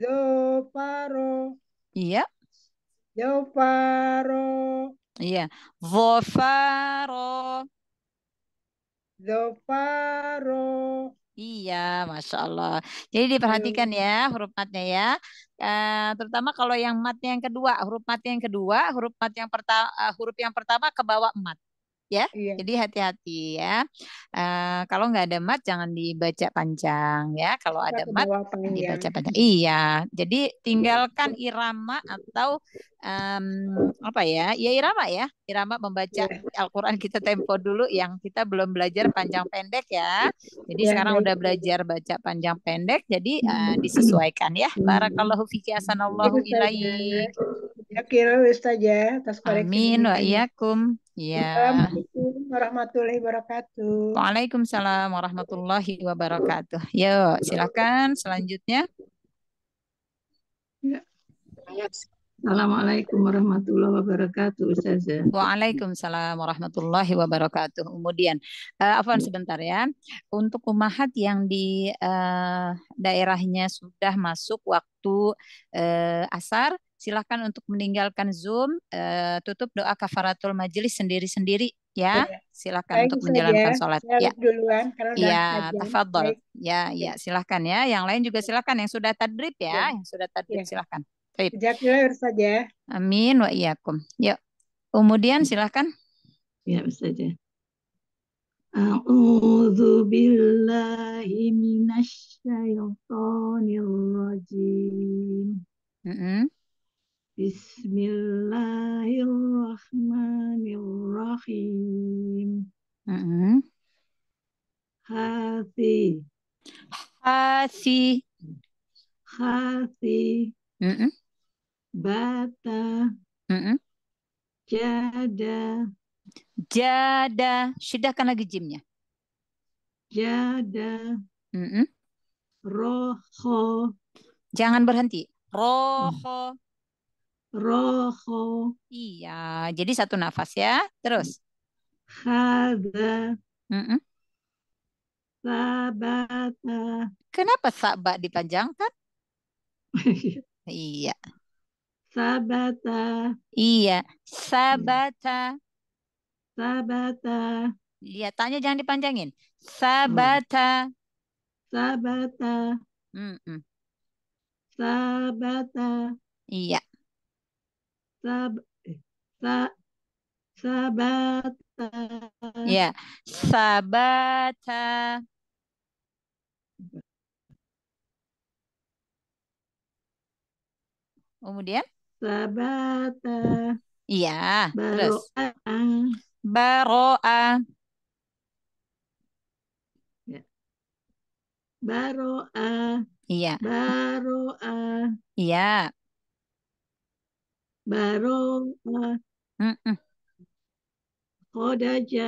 Zofaro. Yep. Zofaro. Yeah. Zofaro. Zofaro. Iya, masya Allah. Jadi iya. diperhatikan ya huruf matnya ya, e, terutama kalau yang matnya yang kedua, huruf mat yang kedua, huruf mat yang pertama, eh, huruf yang pertama ke bawah mat ya. Iya. Jadi hati-hati ya. Uh, kalau nggak ada mat jangan dibaca panjang ya. Kalau ada mat panjang. dibaca panjang. Iya. Jadi iya, tinggalkan irama atau um, apa ya? Ya irama ya. Irama membaca yeah. Al-Qur'an kita tempo dulu yang kita belum belajar panjang pendek ya. Jadi yeah, sekarang yeah. udah belajar baca panjang pendek jadi uh, disesuaikan ya. Hmm. Barakallahu fiki asanallahu ilaih. Iya, Ya kira ya atas koreksi. Amin wa iyakum. Ya. warahmatullahi wabarakatuh. Waalaikumsalam warahmatullahi wabarakatuh. Yo, silakan selanjutnya. Ya. Assalamualaikum warahmatullahi wabarakatuh, Ustazah. Ya. Waalaikumsalam warahmatullahi wabarakatuh. Kemudian, uh, Afwan sebentar ya. Untuk umahat yang di uh, daerahnya sudah masuk waktu uh, asar, silahkan untuk meninggalkan Zoom, uh, tutup doa kafaratul majelis sendiri-sendiri ya. Iya. Silahkan untuk menjalankan ya. sholat. ya, duluan, ya tafadhol. Ya, ya silahkan ya. Yang lain juga silahkan. Yang sudah tadrib ya, ya. yang sudah tadrib iya. ya. silahkan. Baik. saja. Ya. Amin wa iyakum. Yuk. Ya. Kemudian silahkan. Ya, saja. Ya. A'udzu billahi minasy syaithanir rajim. Mm -hmm. Bismillahirrahmanirrahim. Hati. Hati. Hati. Bata. Jada. Jada. Syidahkan lagi jimnya. Jada. Roho. Jangan berhenti. Roho. Mm rojo Iya, jadi satu nafas ya. Terus. Hada. Mm -mm. Sabata. Kenapa sabat dipanjangkan? iya. Sabata. Iya, iya, sabata. Sabata. Iya, tanya jangan dipanjangin. Oh. Sabata. Sabata. Mm -mm. Sabata. Iya sab eh, sa sabata ya sabata kemudian sabata iya terus baroa ya. Baroa. Iya. Baroa. Iya baru ah. khodaja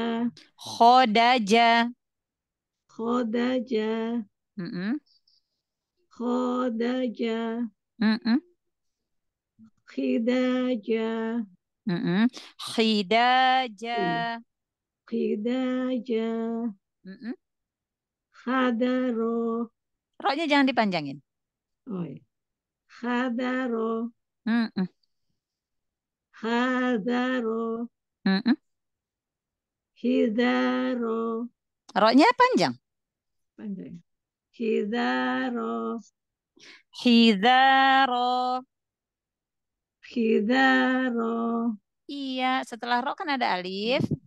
khodaja khodaja khodaja khidaja khidaja khidaja khadaro rohnya jangan dipanjangin oh, iya. khadaro mm Hadaro. Mm -mm. Hidaro. Roknya panjang. Panjang. Hidaro. Hidaro. Hidaro. Iya, setelah ro kan ada alif. Hmm.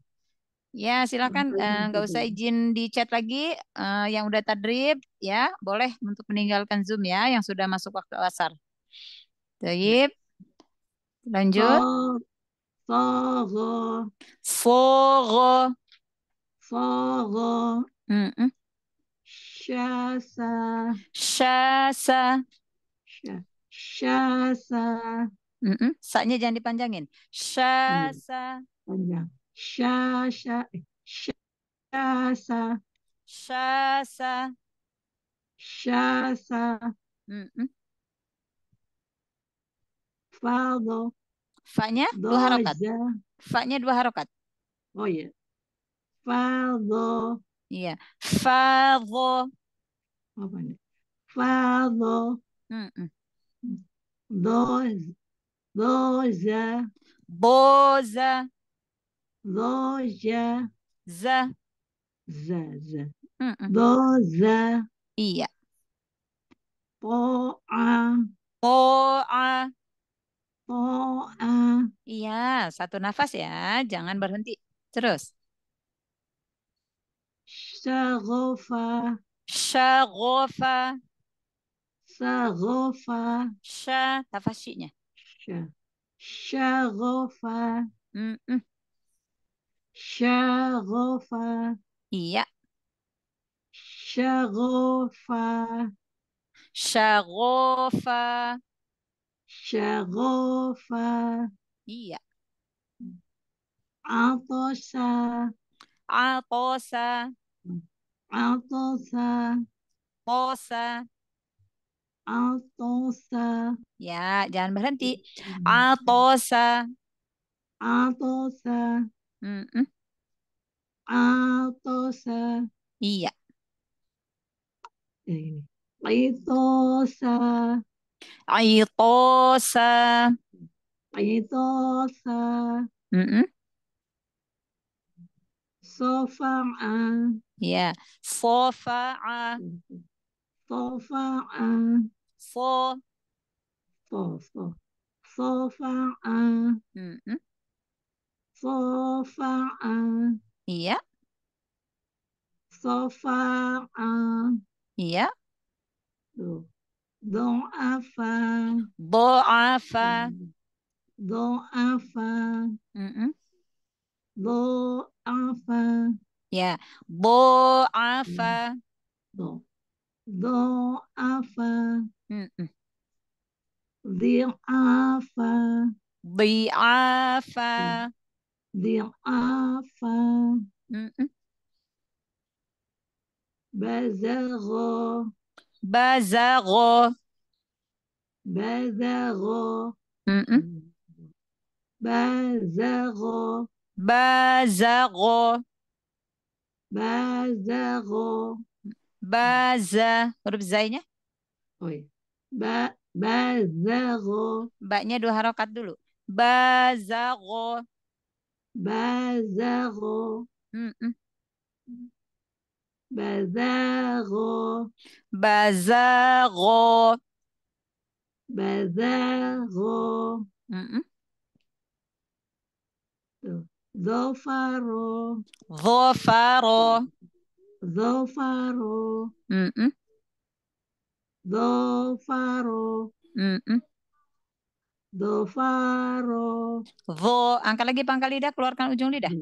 Ya, silakan eh, nggak uh, usah izin di chat lagi uh, yang udah tadrib ya, boleh untuk meninggalkan Zoom ya yang sudah masuk waktu asar. Iya. Tayyib. Lanjut. fogo fogo fogo Mm -mm. Shasa. Shasa. Shasa. Mm -mm. Saknya jangan dipanjangin. Shasa. Panjang. Eh, shasa. Shasa. Shasa. Shasa. Mm -mm. Faldo. Fa-nya dua harokat. Fa-nya dua harokat. Oh iya. Faldo. Iya. Faldo. Apa ini? Faldo. Mm -mm. Dois. Doja. Boza. Loja. Za. Za, za. Mm -mm. Doza. Iya. Poa. Poa. Oh, ah. Iya, satu nafas ya. Jangan berhenti. Terus. Syaghofa. Syaghofa. Syaghofa. Sya, tafasyinya. Sya. Syaghofa. Mm -mm. Iya. Syaghofa. Syaghofa. Syagofa. Iya. Atosa. Atosa. Atosa. Tosa. Atosa. Ya, jangan berhenti. Atosa. Atosa. Mm -mm. Atosa. Iya. iya. Litosa. Aitosa. Aitosa. Mm -mm. Sofa'a. Ya. Yeah. Sofa'a. Sofa'a. Fo. Fo. so. Sofa'a. Mm -mm. Sofa'a. Iya. ya, Sofa'a. Iya. ya, Tuh. do afa. Bo afa. do afa. Bo afa. Yeah. Bo do, Dom. Dom afa. Di afa. Di afa. Di afa. Mm -mm. Bezerro. Bazago. Bazago. Mm -mm. Bazago. Bazago. Bazago. Baza. Huruf zainya? Oh iya. Ba Bazago. Baknya dua harokat dulu. Bazago. Bazago. Mm -mm. Bazagho. Bazagho. Bazagho. Mm -mm. Zofaro. Zofaro. Zofaro. Mm -mm. Zofaro. Mm -mm. Zofaro. Zo, angkat lagi pangkal lidah, keluarkan ujung lidah.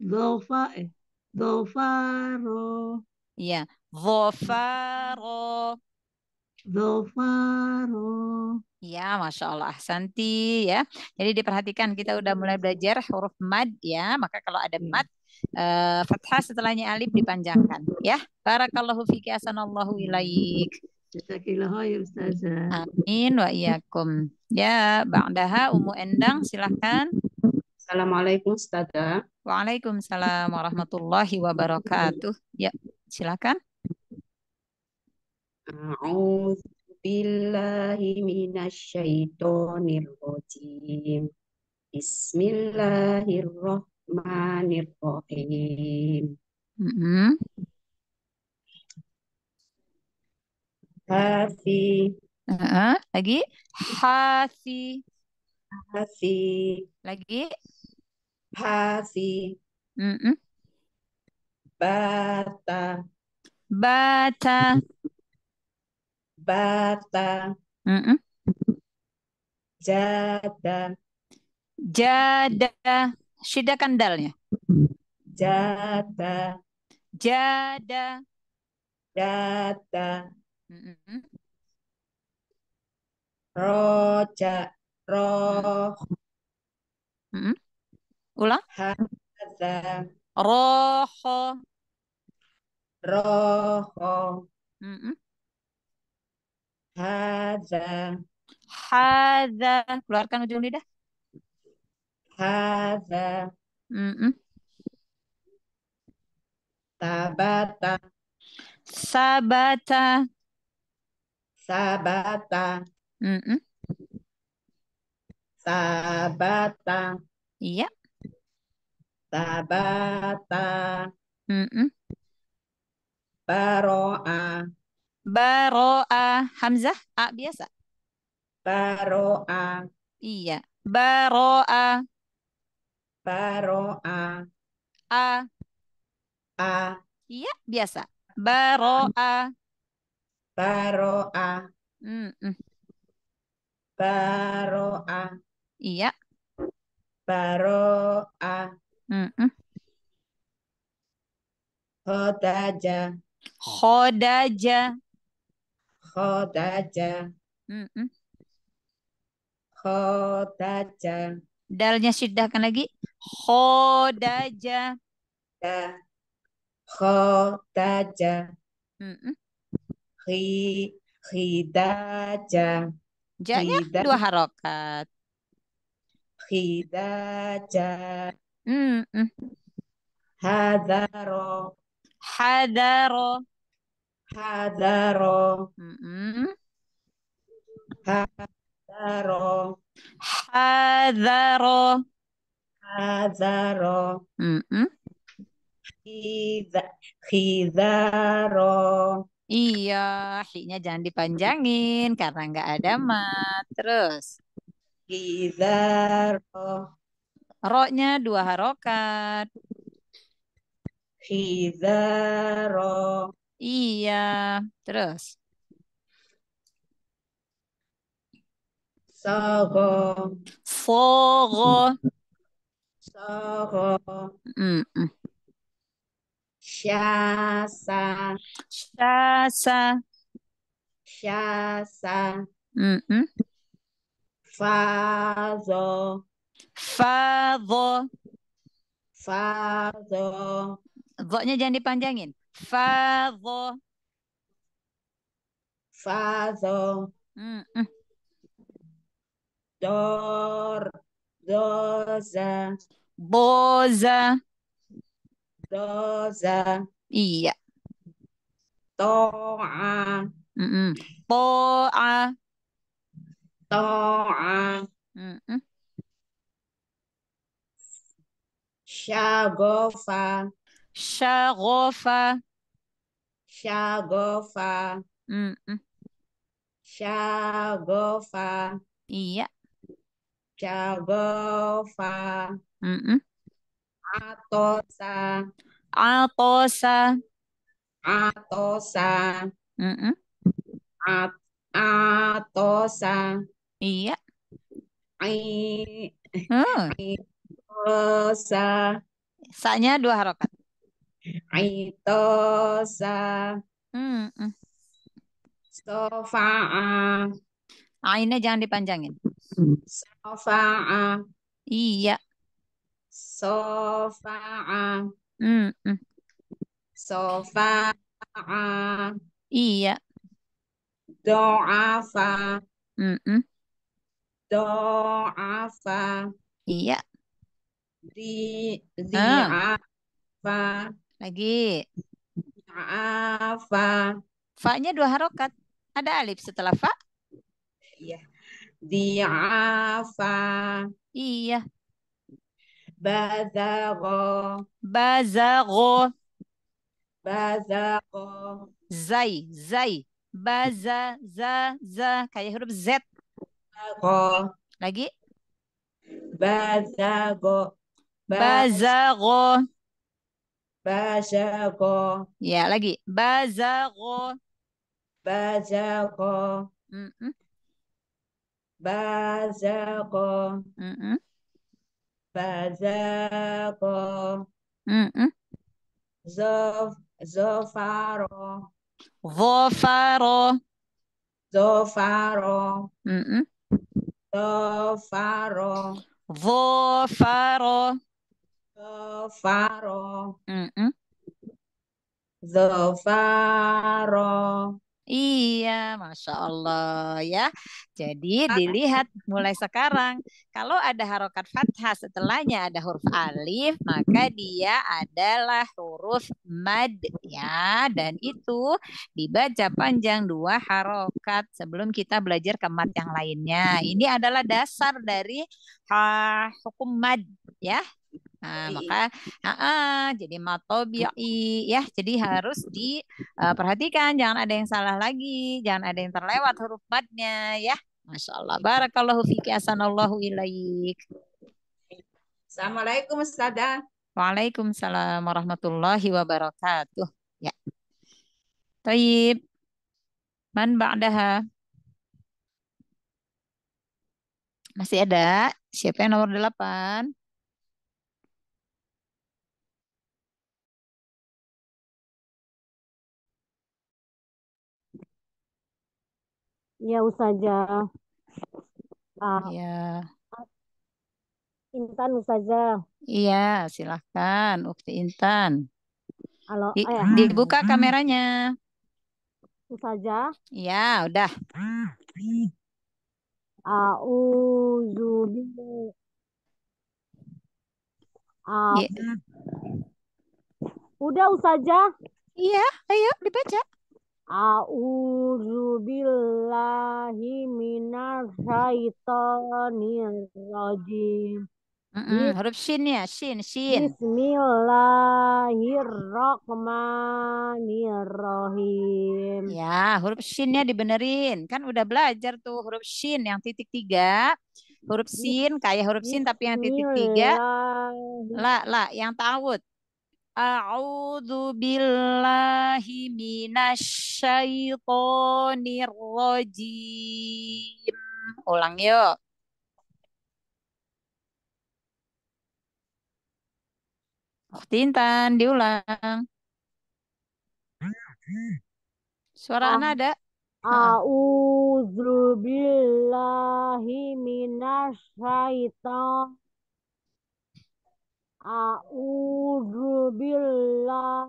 Zofa, eh. Dofaro. Iya, Dofaro. Dofaro. Ya, Masya Allah. Santi ya. Jadi diperhatikan kita udah mulai belajar huruf mad ya. Maka kalau ada mad, uh, fathah setelahnya alif dipanjangkan. Ya. Barakallahu fiki asanallahu ilaik. Amin wa iyakum. Ya, Bang Daha, Umu Endang, silahkan. Assalamualaikum Ustazah. Waalaikumsalam warahmatullahi wabarakatuh. Ya, silakan. A'udzu billahi minasyaitonir rajim. Bismillahirrahmanirrahim. Mm -hmm. Hasi. Uh -huh. Lagi. Hasi. Hasi. Lagi. Hasi. Mm -mm. Bata. Bata. Bata. Mm -mm. Jada. Jada. Sida kandalnya, Jada. Jada. Jada. Mm -mm. Roja. Roh. Mm -mm. Ulang. Hada. Roho. Roho. Mm -mm. Hada. Hada. Keluarkan ujung lidah. haza Mm -mm. Tabata. Sabata. Sabata. Mm -mm. Sabata. Iya. Tabata. Mm-mm. Baro'a. Baro'a. Hamzah, A biasa. Baro'a. Iya. Baro'a. Baro'a. A. A. Iya, biasa. Baro'a. Baro'a. Mm -mm. Baro'a. Iya. Baro'a. Khodaja. Khodaja. Khodaja. Khodaja. Dalnya syidahkan lagi. Khodaja. Khodaja. Khi. Khidaja. Jaya dua harokat. Khidaja. Mm Hadaro. Hadaro. Hadaro. Hadaro. Hadaro. Hadaro. hidaro. Iya, hi-nya jangan dipanjangin karena nggak ada mat. Terus. Hidaro. Roknya dua harokat. Hidaro. Iya, terus. Sogo. Sogo. Sogo. Mm -mm. Syasa. Syasa. Syasa. Mm -mm. Fazo. Fadho. Fadho. nya jangan dipanjangin. Fadho. Fadho. Dor. Doza. Boza. Doza. Iya. To'a. Mm -mm. To'a. To'a. Mm -mm. Shagofa. Shagofa. Shagofa. Mm -mm. Shagofa. Iya. Shagofa. Mm -mm. Atosa. Atosa. Atosa. Mm -mm. At atosa. Iya. ai, hmm. Aitosa. Sa-nya dua harokat. Aitosa. Hmm. Sofa'a. Ainnya jangan dipanjangin. Sofa'a. Iya. Sofa'a. hmm -mm. Sofa'a. Iya. Do'afa. hmm -mm. Do'afa. Iya. Zi, ah. fa Lagi. a Fa-nya dua harokat. Ada alif setelah fa? Iya. fa Iya. Bazago. Bazago. Bazago. Zai, zai. Baza, za, za. Kayak huruf Z. Bazago. Lagi. Bazago. Bazago. Bazago. Ya, lagi. Bazago. Bazago. Mm -mm. Bazago. Mm -mm. Bazago. Mm -mm. Zof, zofaro. Zofaro. Zofaro. Mm -mm. Zofaro. Zofaro. Zafaro. Mm -mm. faro, Iya, masya Allah ya. Jadi dilihat mulai sekarang, kalau ada harokat fathah setelahnya ada huruf alif, maka dia adalah huruf mad ya. Dan itu dibaca panjang dua harokat sebelum kita belajar ke mad yang lainnya. Ini adalah dasar dari hukum mad ya. Nah, iya. maka uh, jadi matobi'i iya. ya, jadi harus diperhatikan eh, uh, jangan ada yang salah lagi, jangan ada yang terlewat huruf madnya ya. Masya Allah. Barakallahu fiki asanallahu ilaik. Assalamualaikum Ustazah. Waalaikumsalam warahmatullahi wabarakatuh. Ya. Taib. Man ba'daha? Masih ada? Siapa yang nomor delapan? ya usaja uh, iya ah, Intan Ustazah. iya silahkan Ukti Intan halo Di, ayah. Oh dibuka kameranya Ustazah? iya udah A'udzubillahi iya. Uh, yeah. Udah Ustazah? Iya, ayo dibaca. A'udzu billahi minar syaitonir rajim. huruf shin ya, shin, shin. Bismillahirrahmanirrahim. Ya, huruf shinnya dibenerin. Kan udah belajar tuh huruf shin yang titik tiga. Huruf shin kayak huruf shin tapi yang titik tiga. La, la, yang ta'awud. A'udzu billahi minasyaitonir rajim. Ulang yuk. Tintan, diulang. Suara ah. Ana ada? A'udzu billahi minasyaitonir A'udzubillah.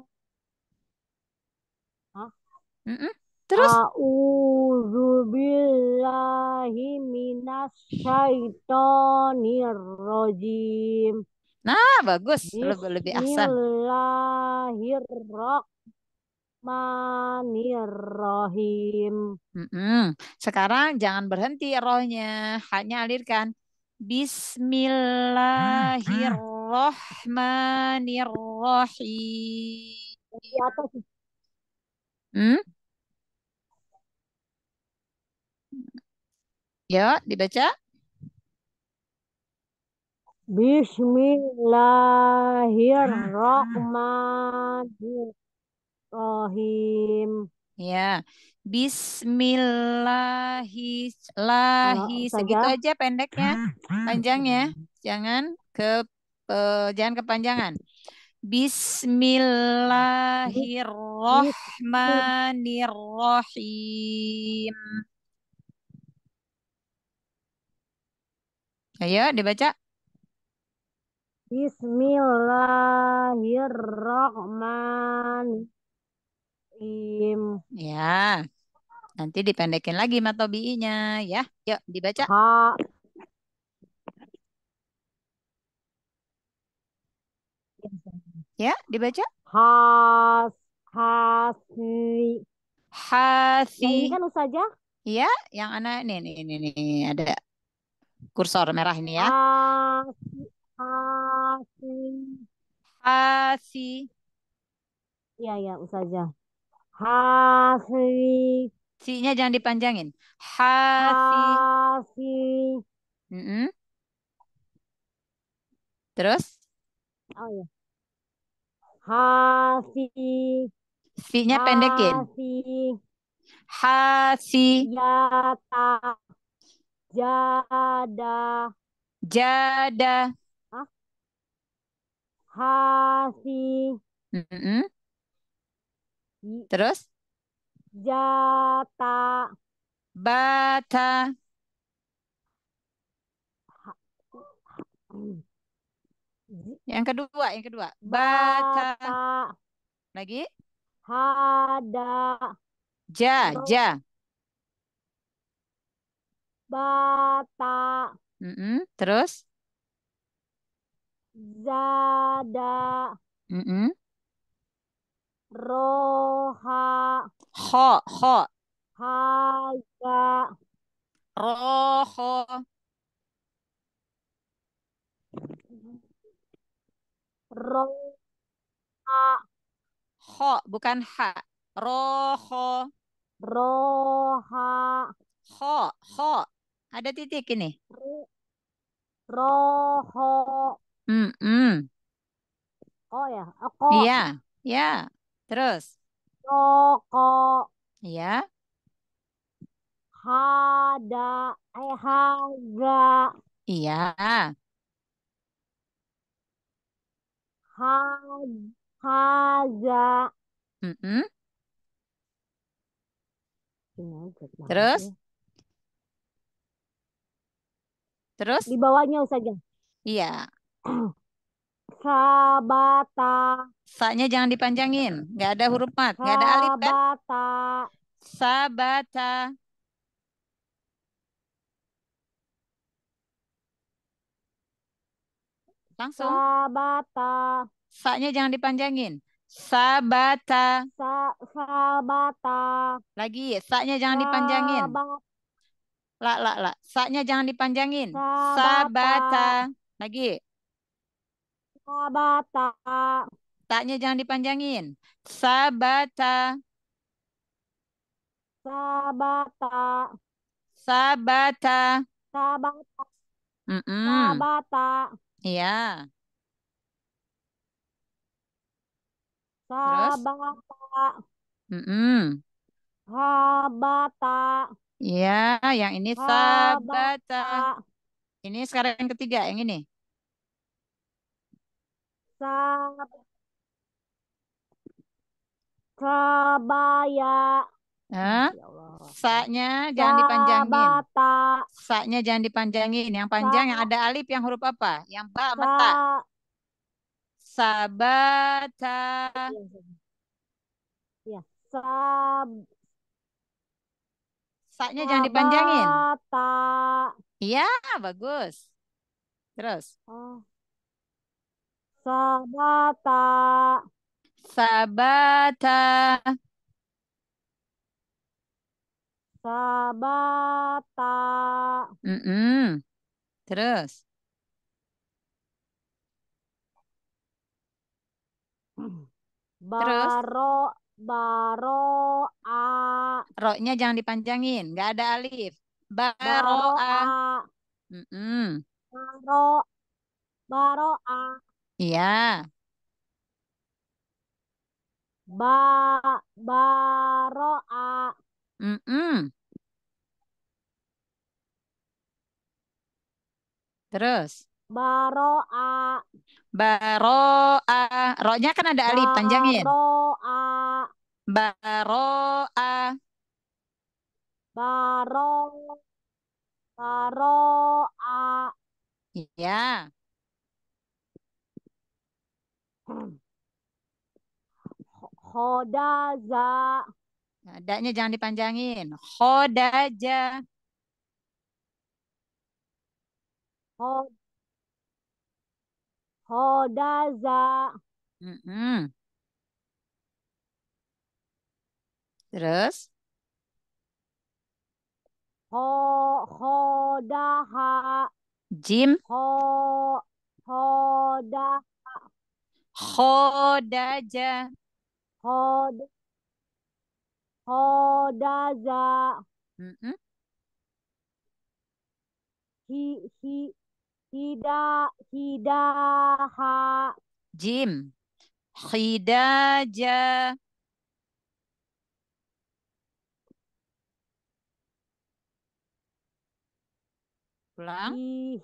Hah? Mm -mm. Terus? A'udzubillahi minasyaitonirrojim. Nah, bagus. Lebih lebih ahsan. Bismillahirrahmanirrahim. Mm -mm. Sekarang jangan berhenti rohnya. Hanya alirkan. Bismillahirrahmanirrahim. Bismillahirrahmanirrahim. Di atas. Hmm? Ya, dibaca. Bismillahirrahmanirrahim. Ya. Bismillahirrahmanirrahim. Ah, Segitu aja pendeknya. Ah, ah, Panjangnya. Jangan ke uh, jangan kepanjangan. Bismillahirrahmanirrahim. Ayo dibaca. Bismillahirrahmanirrahim. Ya. Nanti dipendekin lagi matobi-nya ya. Yuk dibaca. Ha Ya, dibaca? Has hasi. Hasi. Yang ini kan saja? Iya, yang anak ini nih nih nih ada kursor merah ini ya. Hasi. Hasi. Hasi. Iya, ya, usaja. Hasi. si jangan dipanjangin. Hasi. Hasi. Mm -mm. Terus? Oh iya. Hasi. Si-nya pendekin. Hasi. Hasi. Yata. Jada. Jada. Hasi. Mm -mm. Terus? Jata. Bata. Ha yang kedua, yang kedua. Baca. Bata. Lagi? Hada. Ja, ja. Bata. Mm -mm. Terus? Zada. Mm -mm. Roha. Ho, ho. Haga. Roho. Roha. Ho, bukan ha. Roho. Roha. Ho, ho. Ada titik ini. Roho. Mm -mm. Oh ya, aku. Iya, iya. Terus. Roko. Iya. Hada, eh haga. Iya. ha haza. Mm -hmm. Terus? Terus? Di bawahnya saja. Ya? Iya. Sabata. sa jangan dipanjangin. Nggak ada huruf mat. Nggak ada alif kan? Sabata. Sabata. Langsung. Sabata. saknya jangan dipanjangin. Sabata. Sa sabata. Lagi, saknya jangan dipanjangin. La la la. saknya jangan dipanjangin. Sabata. Lagi. Sabata. Taknya jangan dipanjangin. Sabata. Sabata. Sabata. Sabata. Mm -mm. Sabata. Iya. Sabang apa? Mm-mm. habata, Iya, yang ini sabata. Ini sekarang yang ketiga, yang ini. sab, sabaya, Hah? Ya Saknya jangan dipanjangin. Saknya jangan dipanjangin. Yang panjang yang ada alif yang huruf apa? Yang ba sama Sabata. Ya, sab. Saknya jangan dipanjangin. Sabata. Iya, bagus. Terus. Oh. Sabata. Sabata. Sabata. Mm-mm. Terus. Baro, baro, a. Roknya jangan dipanjangin, nggak ada alif. Baro, a. Mm -mm. Baro, baro, a. Iya. Ba, baro, a. Mm-mm. Terus. Baro'a. Baro'a. Ro'nya kan ada alif panjang ya? Baro'a. Baro'a. Baro. Baro'a. Iya. Hodaza. Adanya jangan dipanjangin. Khodaja. Khod. Khodaza. Mm -mm. Terus? Ho, khodaha. Jim. Ho, khodaha. Khodaja. Khodaja. Hodaza. Mm -hmm. Hi, hi, hida, hidaha. Jim. Hidaja. Ulang.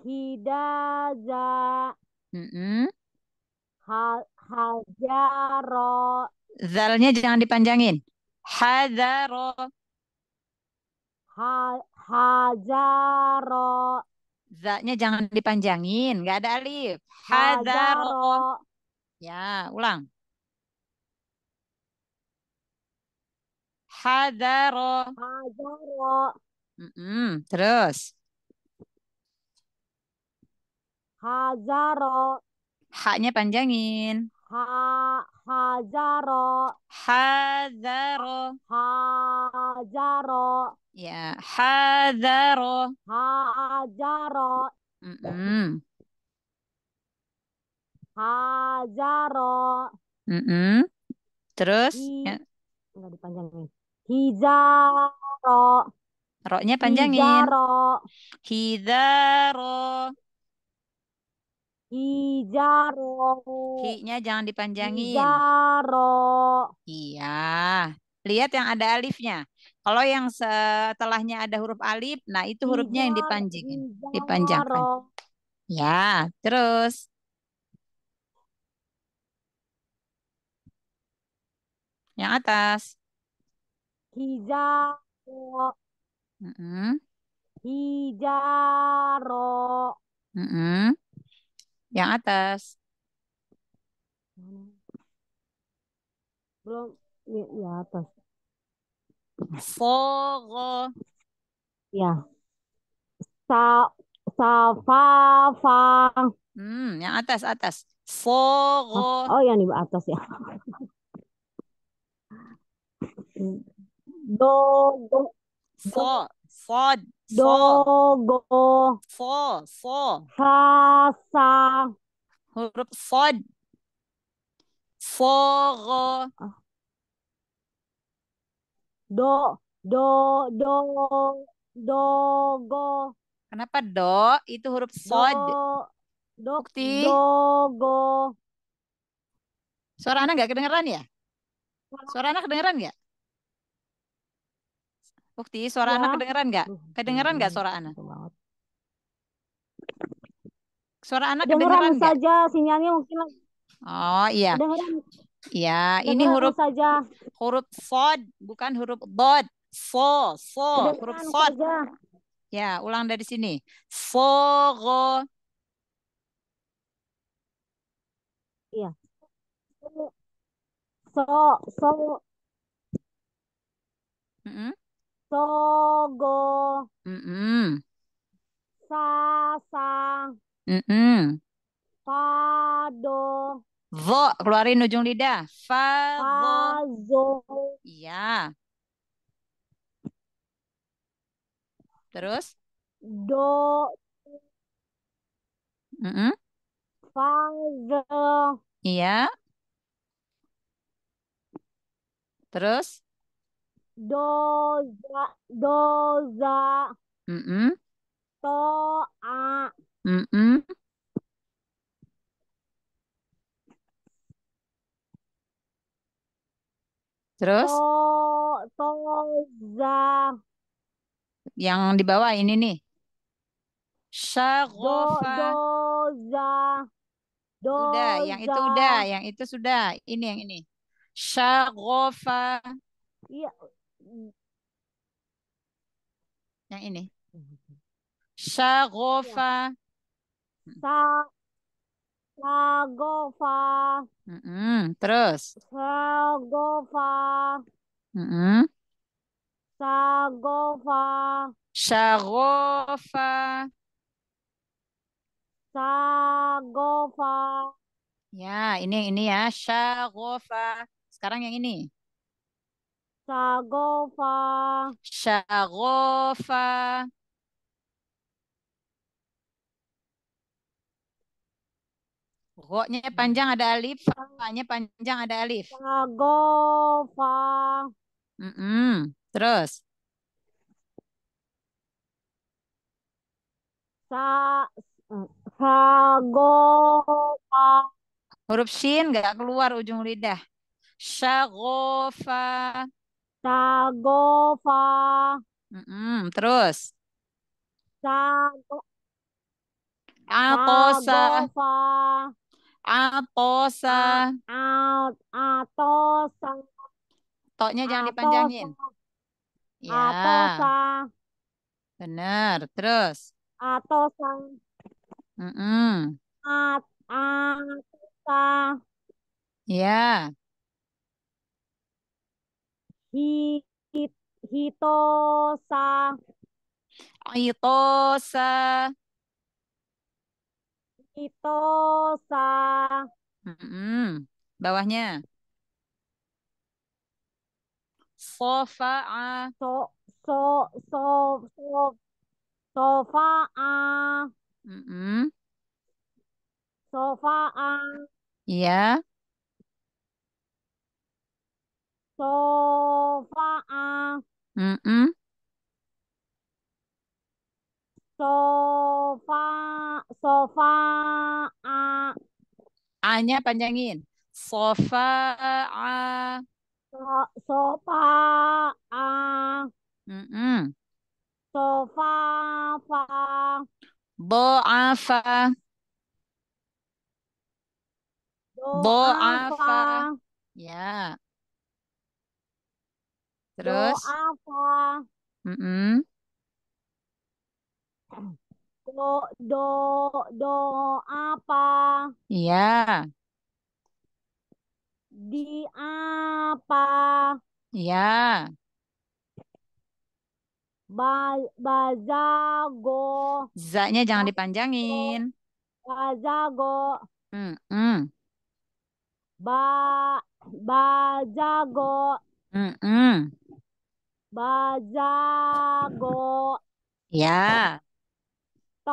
Hidaza. Mm -hmm. ha, hajaro. Zalnya jangan dipanjangin. Hadaro. Ha, hajaro. Zaknya jangan dipanjangin, nggak ada alif. Hadaro. Ya, ulang. Hadaro. Hadaro. Mm -mm. Terus. Hajaro. Haknya panjangin. Ha hazaro. Hazaro. Hazaro. Ya, hazaro. Hazaro. Mm -mm. Hazaro. Mm Terus? Ya. Nggak dipanjangin. Hizaro. Roknya panjangin. Hizaro. Hizaro. Hijaro. hi jangan dipanjangin. Hijaro. Iya. Lihat yang ada alifnya. Kalau yang setelahnya ada huruf alif, nah itu hurufnya ijaro. yang dipanjangin, dipanjangkan. Ya, terus. Yang atas. Hijaro. Mm -mm. Hijaro. Mm -mm. Yang atas. Belum ya, ya atas. foro Ya. Sa sa fa. Hmm, yang atas atas. foro oh, oh, yang di atas ya. Do, do. Fo. Fod. Dogo. Fo. Fo. Fa. Sa. Huruf fod. Fogo. Do. Do. Do. Dogo. Kenapa do? Itu huruf sod. Do. do Bukti. Dogo. Suara anak nggak kedengeran ya? Suara anak kedengeran nggak? Bukti suara ya. anak kedengeran nggak? Kedengeran nggak suara anak? Gitu suara anak kedengeran, kedengeran saja sinyalnya mungkin. Oh iya. Kedengeran. Iya, ini huruf saja. Huruf sod, bukan huruf dot. So, so, kedengeran huruf sod. Saja. Ya, ulang dari sini. so go Iya. So, so. Mm -hmm sogo, mm -mm. sasang, mm -mm. fado, vo keluarin ujung lidah, fado, iya. Terus? Do, mm -mm. fado, iya. Terus? doza doza mm -mm. toa mm -mm. terus to toza yang di bawah ini nih shagofa do, doza sudah, udah yang itu udah yang itu sudah ini yang ini shagofa iya yang ini. shagofa Sa Shagofa. Mm -mm. Terus. shagofa Mm -mm. Shagofa. Shagofa. Shagofa. Ya, ini ini ya. shagofa Sekarang yang ini. Shagofa. Shagofa. Roknya panjang ada alif, fa-nya panjang ada alif. Shagofa. Mm -mm. Terus. Sa Shagofa. Huruf shin nggak keluar ujung lidah. Shagofa. Sagofa. Mm-mm, terus. Sago. Atosa. Sagova. Atosa. Atosa. Toknya jangan dipanjangin. Ya. Atosa. Benar. Terus. Atosa. Mm -mm. At, atosa. Ya hitosa. Hitosa. Hitosa. -hmm. Bawahnya. Sofa. -a. So, so, so, so, sofa. -a. -hmm. Sofa. Iya. Yeah sofa Mm -mm. Sofa, sofa, a. A-nya panjangin. Sofa, a. So, sofa, a. Mm -mm. Sofa, fa. Bo'afa. Bo'afa. Ya. Terus? Doa apa? Mm -mm. Do, do, do apa? Iya. Di apa? Iya. Ba, go Zanya jangan dipanjangin. Bazago. Mm -mm. Ba, bazago. Mm -mm go Ya. To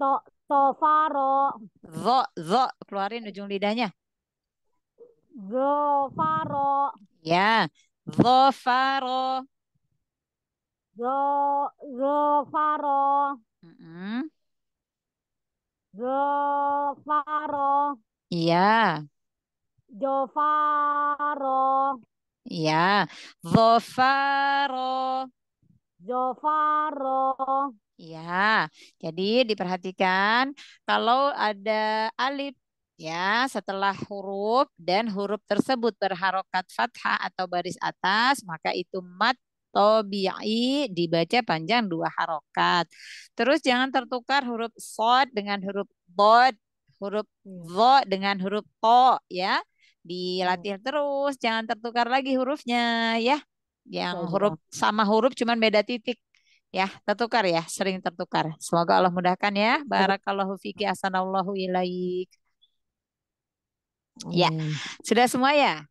to tofaro. Zo zo keluarin ujung lidahnya. Zofaro. Ya. Zofaro. Zo zofaro. Mm -hmm. Zofaro. Ya. Ya, Zofaro. Zofaro. Ya, Jadi diperhatikan kalau ada alif ya setelah huruf dan huruf tersebut berharokat fathah atau baris atas maka itu mat tobi'i dibaca panjang dua harokat terus jangan tertukar huruf sod dengan huruf bod huruf zo iya. dengan huruf to ya dilatih hmm. terus, jangan tertukar lagi hurufnya ya. Yang huruf sama huruf cuman beda titik ya, tertukar ya, sering tertukar. Semoga Allah mudahkan ya. Barakallahu fiki asanallahu ilaik. Ya, sudah semua ya?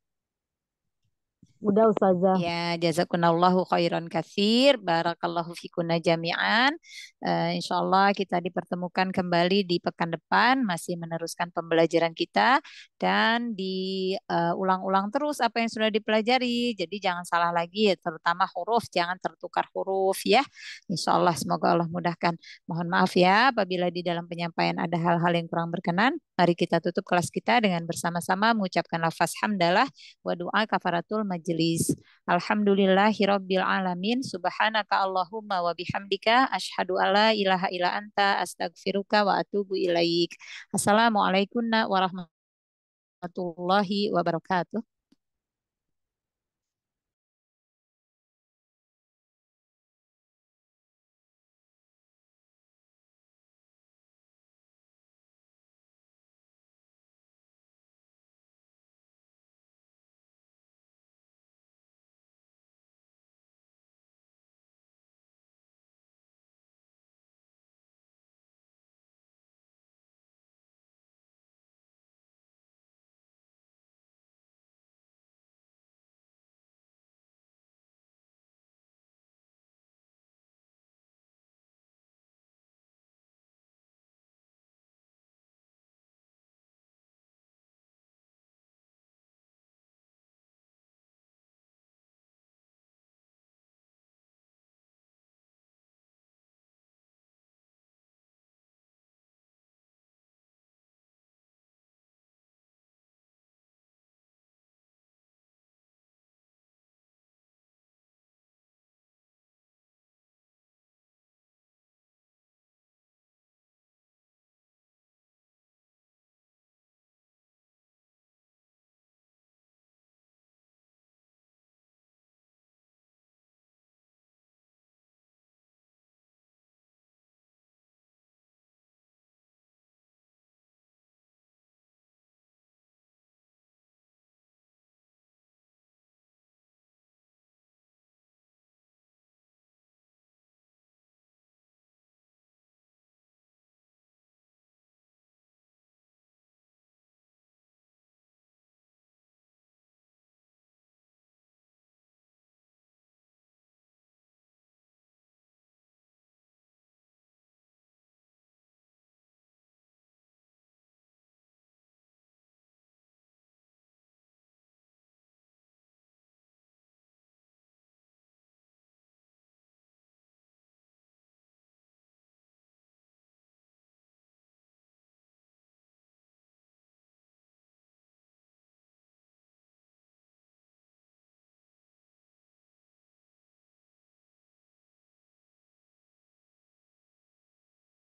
Udah Ustazah. Ya, jazakunallahu khairan katsir, barakallahu fikuna jami'an. Uh, insyaallah kita dipertemukan kembali di pekan depan masih meneruskan pembelajaran kita dan diulang-ulang eh, uh, terus apa yang sudah dipelajari. Jadi jangan salah lagi terutama huruf jangan tertukar huruf ya. Insyaallah semoga Allah mudahkan. Mohon maaf ya apabila di dalam penyampaian ada hal-hal yang kurang berkenan. Mari kita tutup kelas kita dengan bersama-sama mengucapkan lafaz hamdalah wa doa kafaratul majlis. Alhamdulillahirabbil alamin. Subhanaka Allahumma wa bihamdika asyhadu alla ilaha illa anta astagfiruka wa atubu ilaik. Assalamualaikum warahmatullahi wabarakatuh.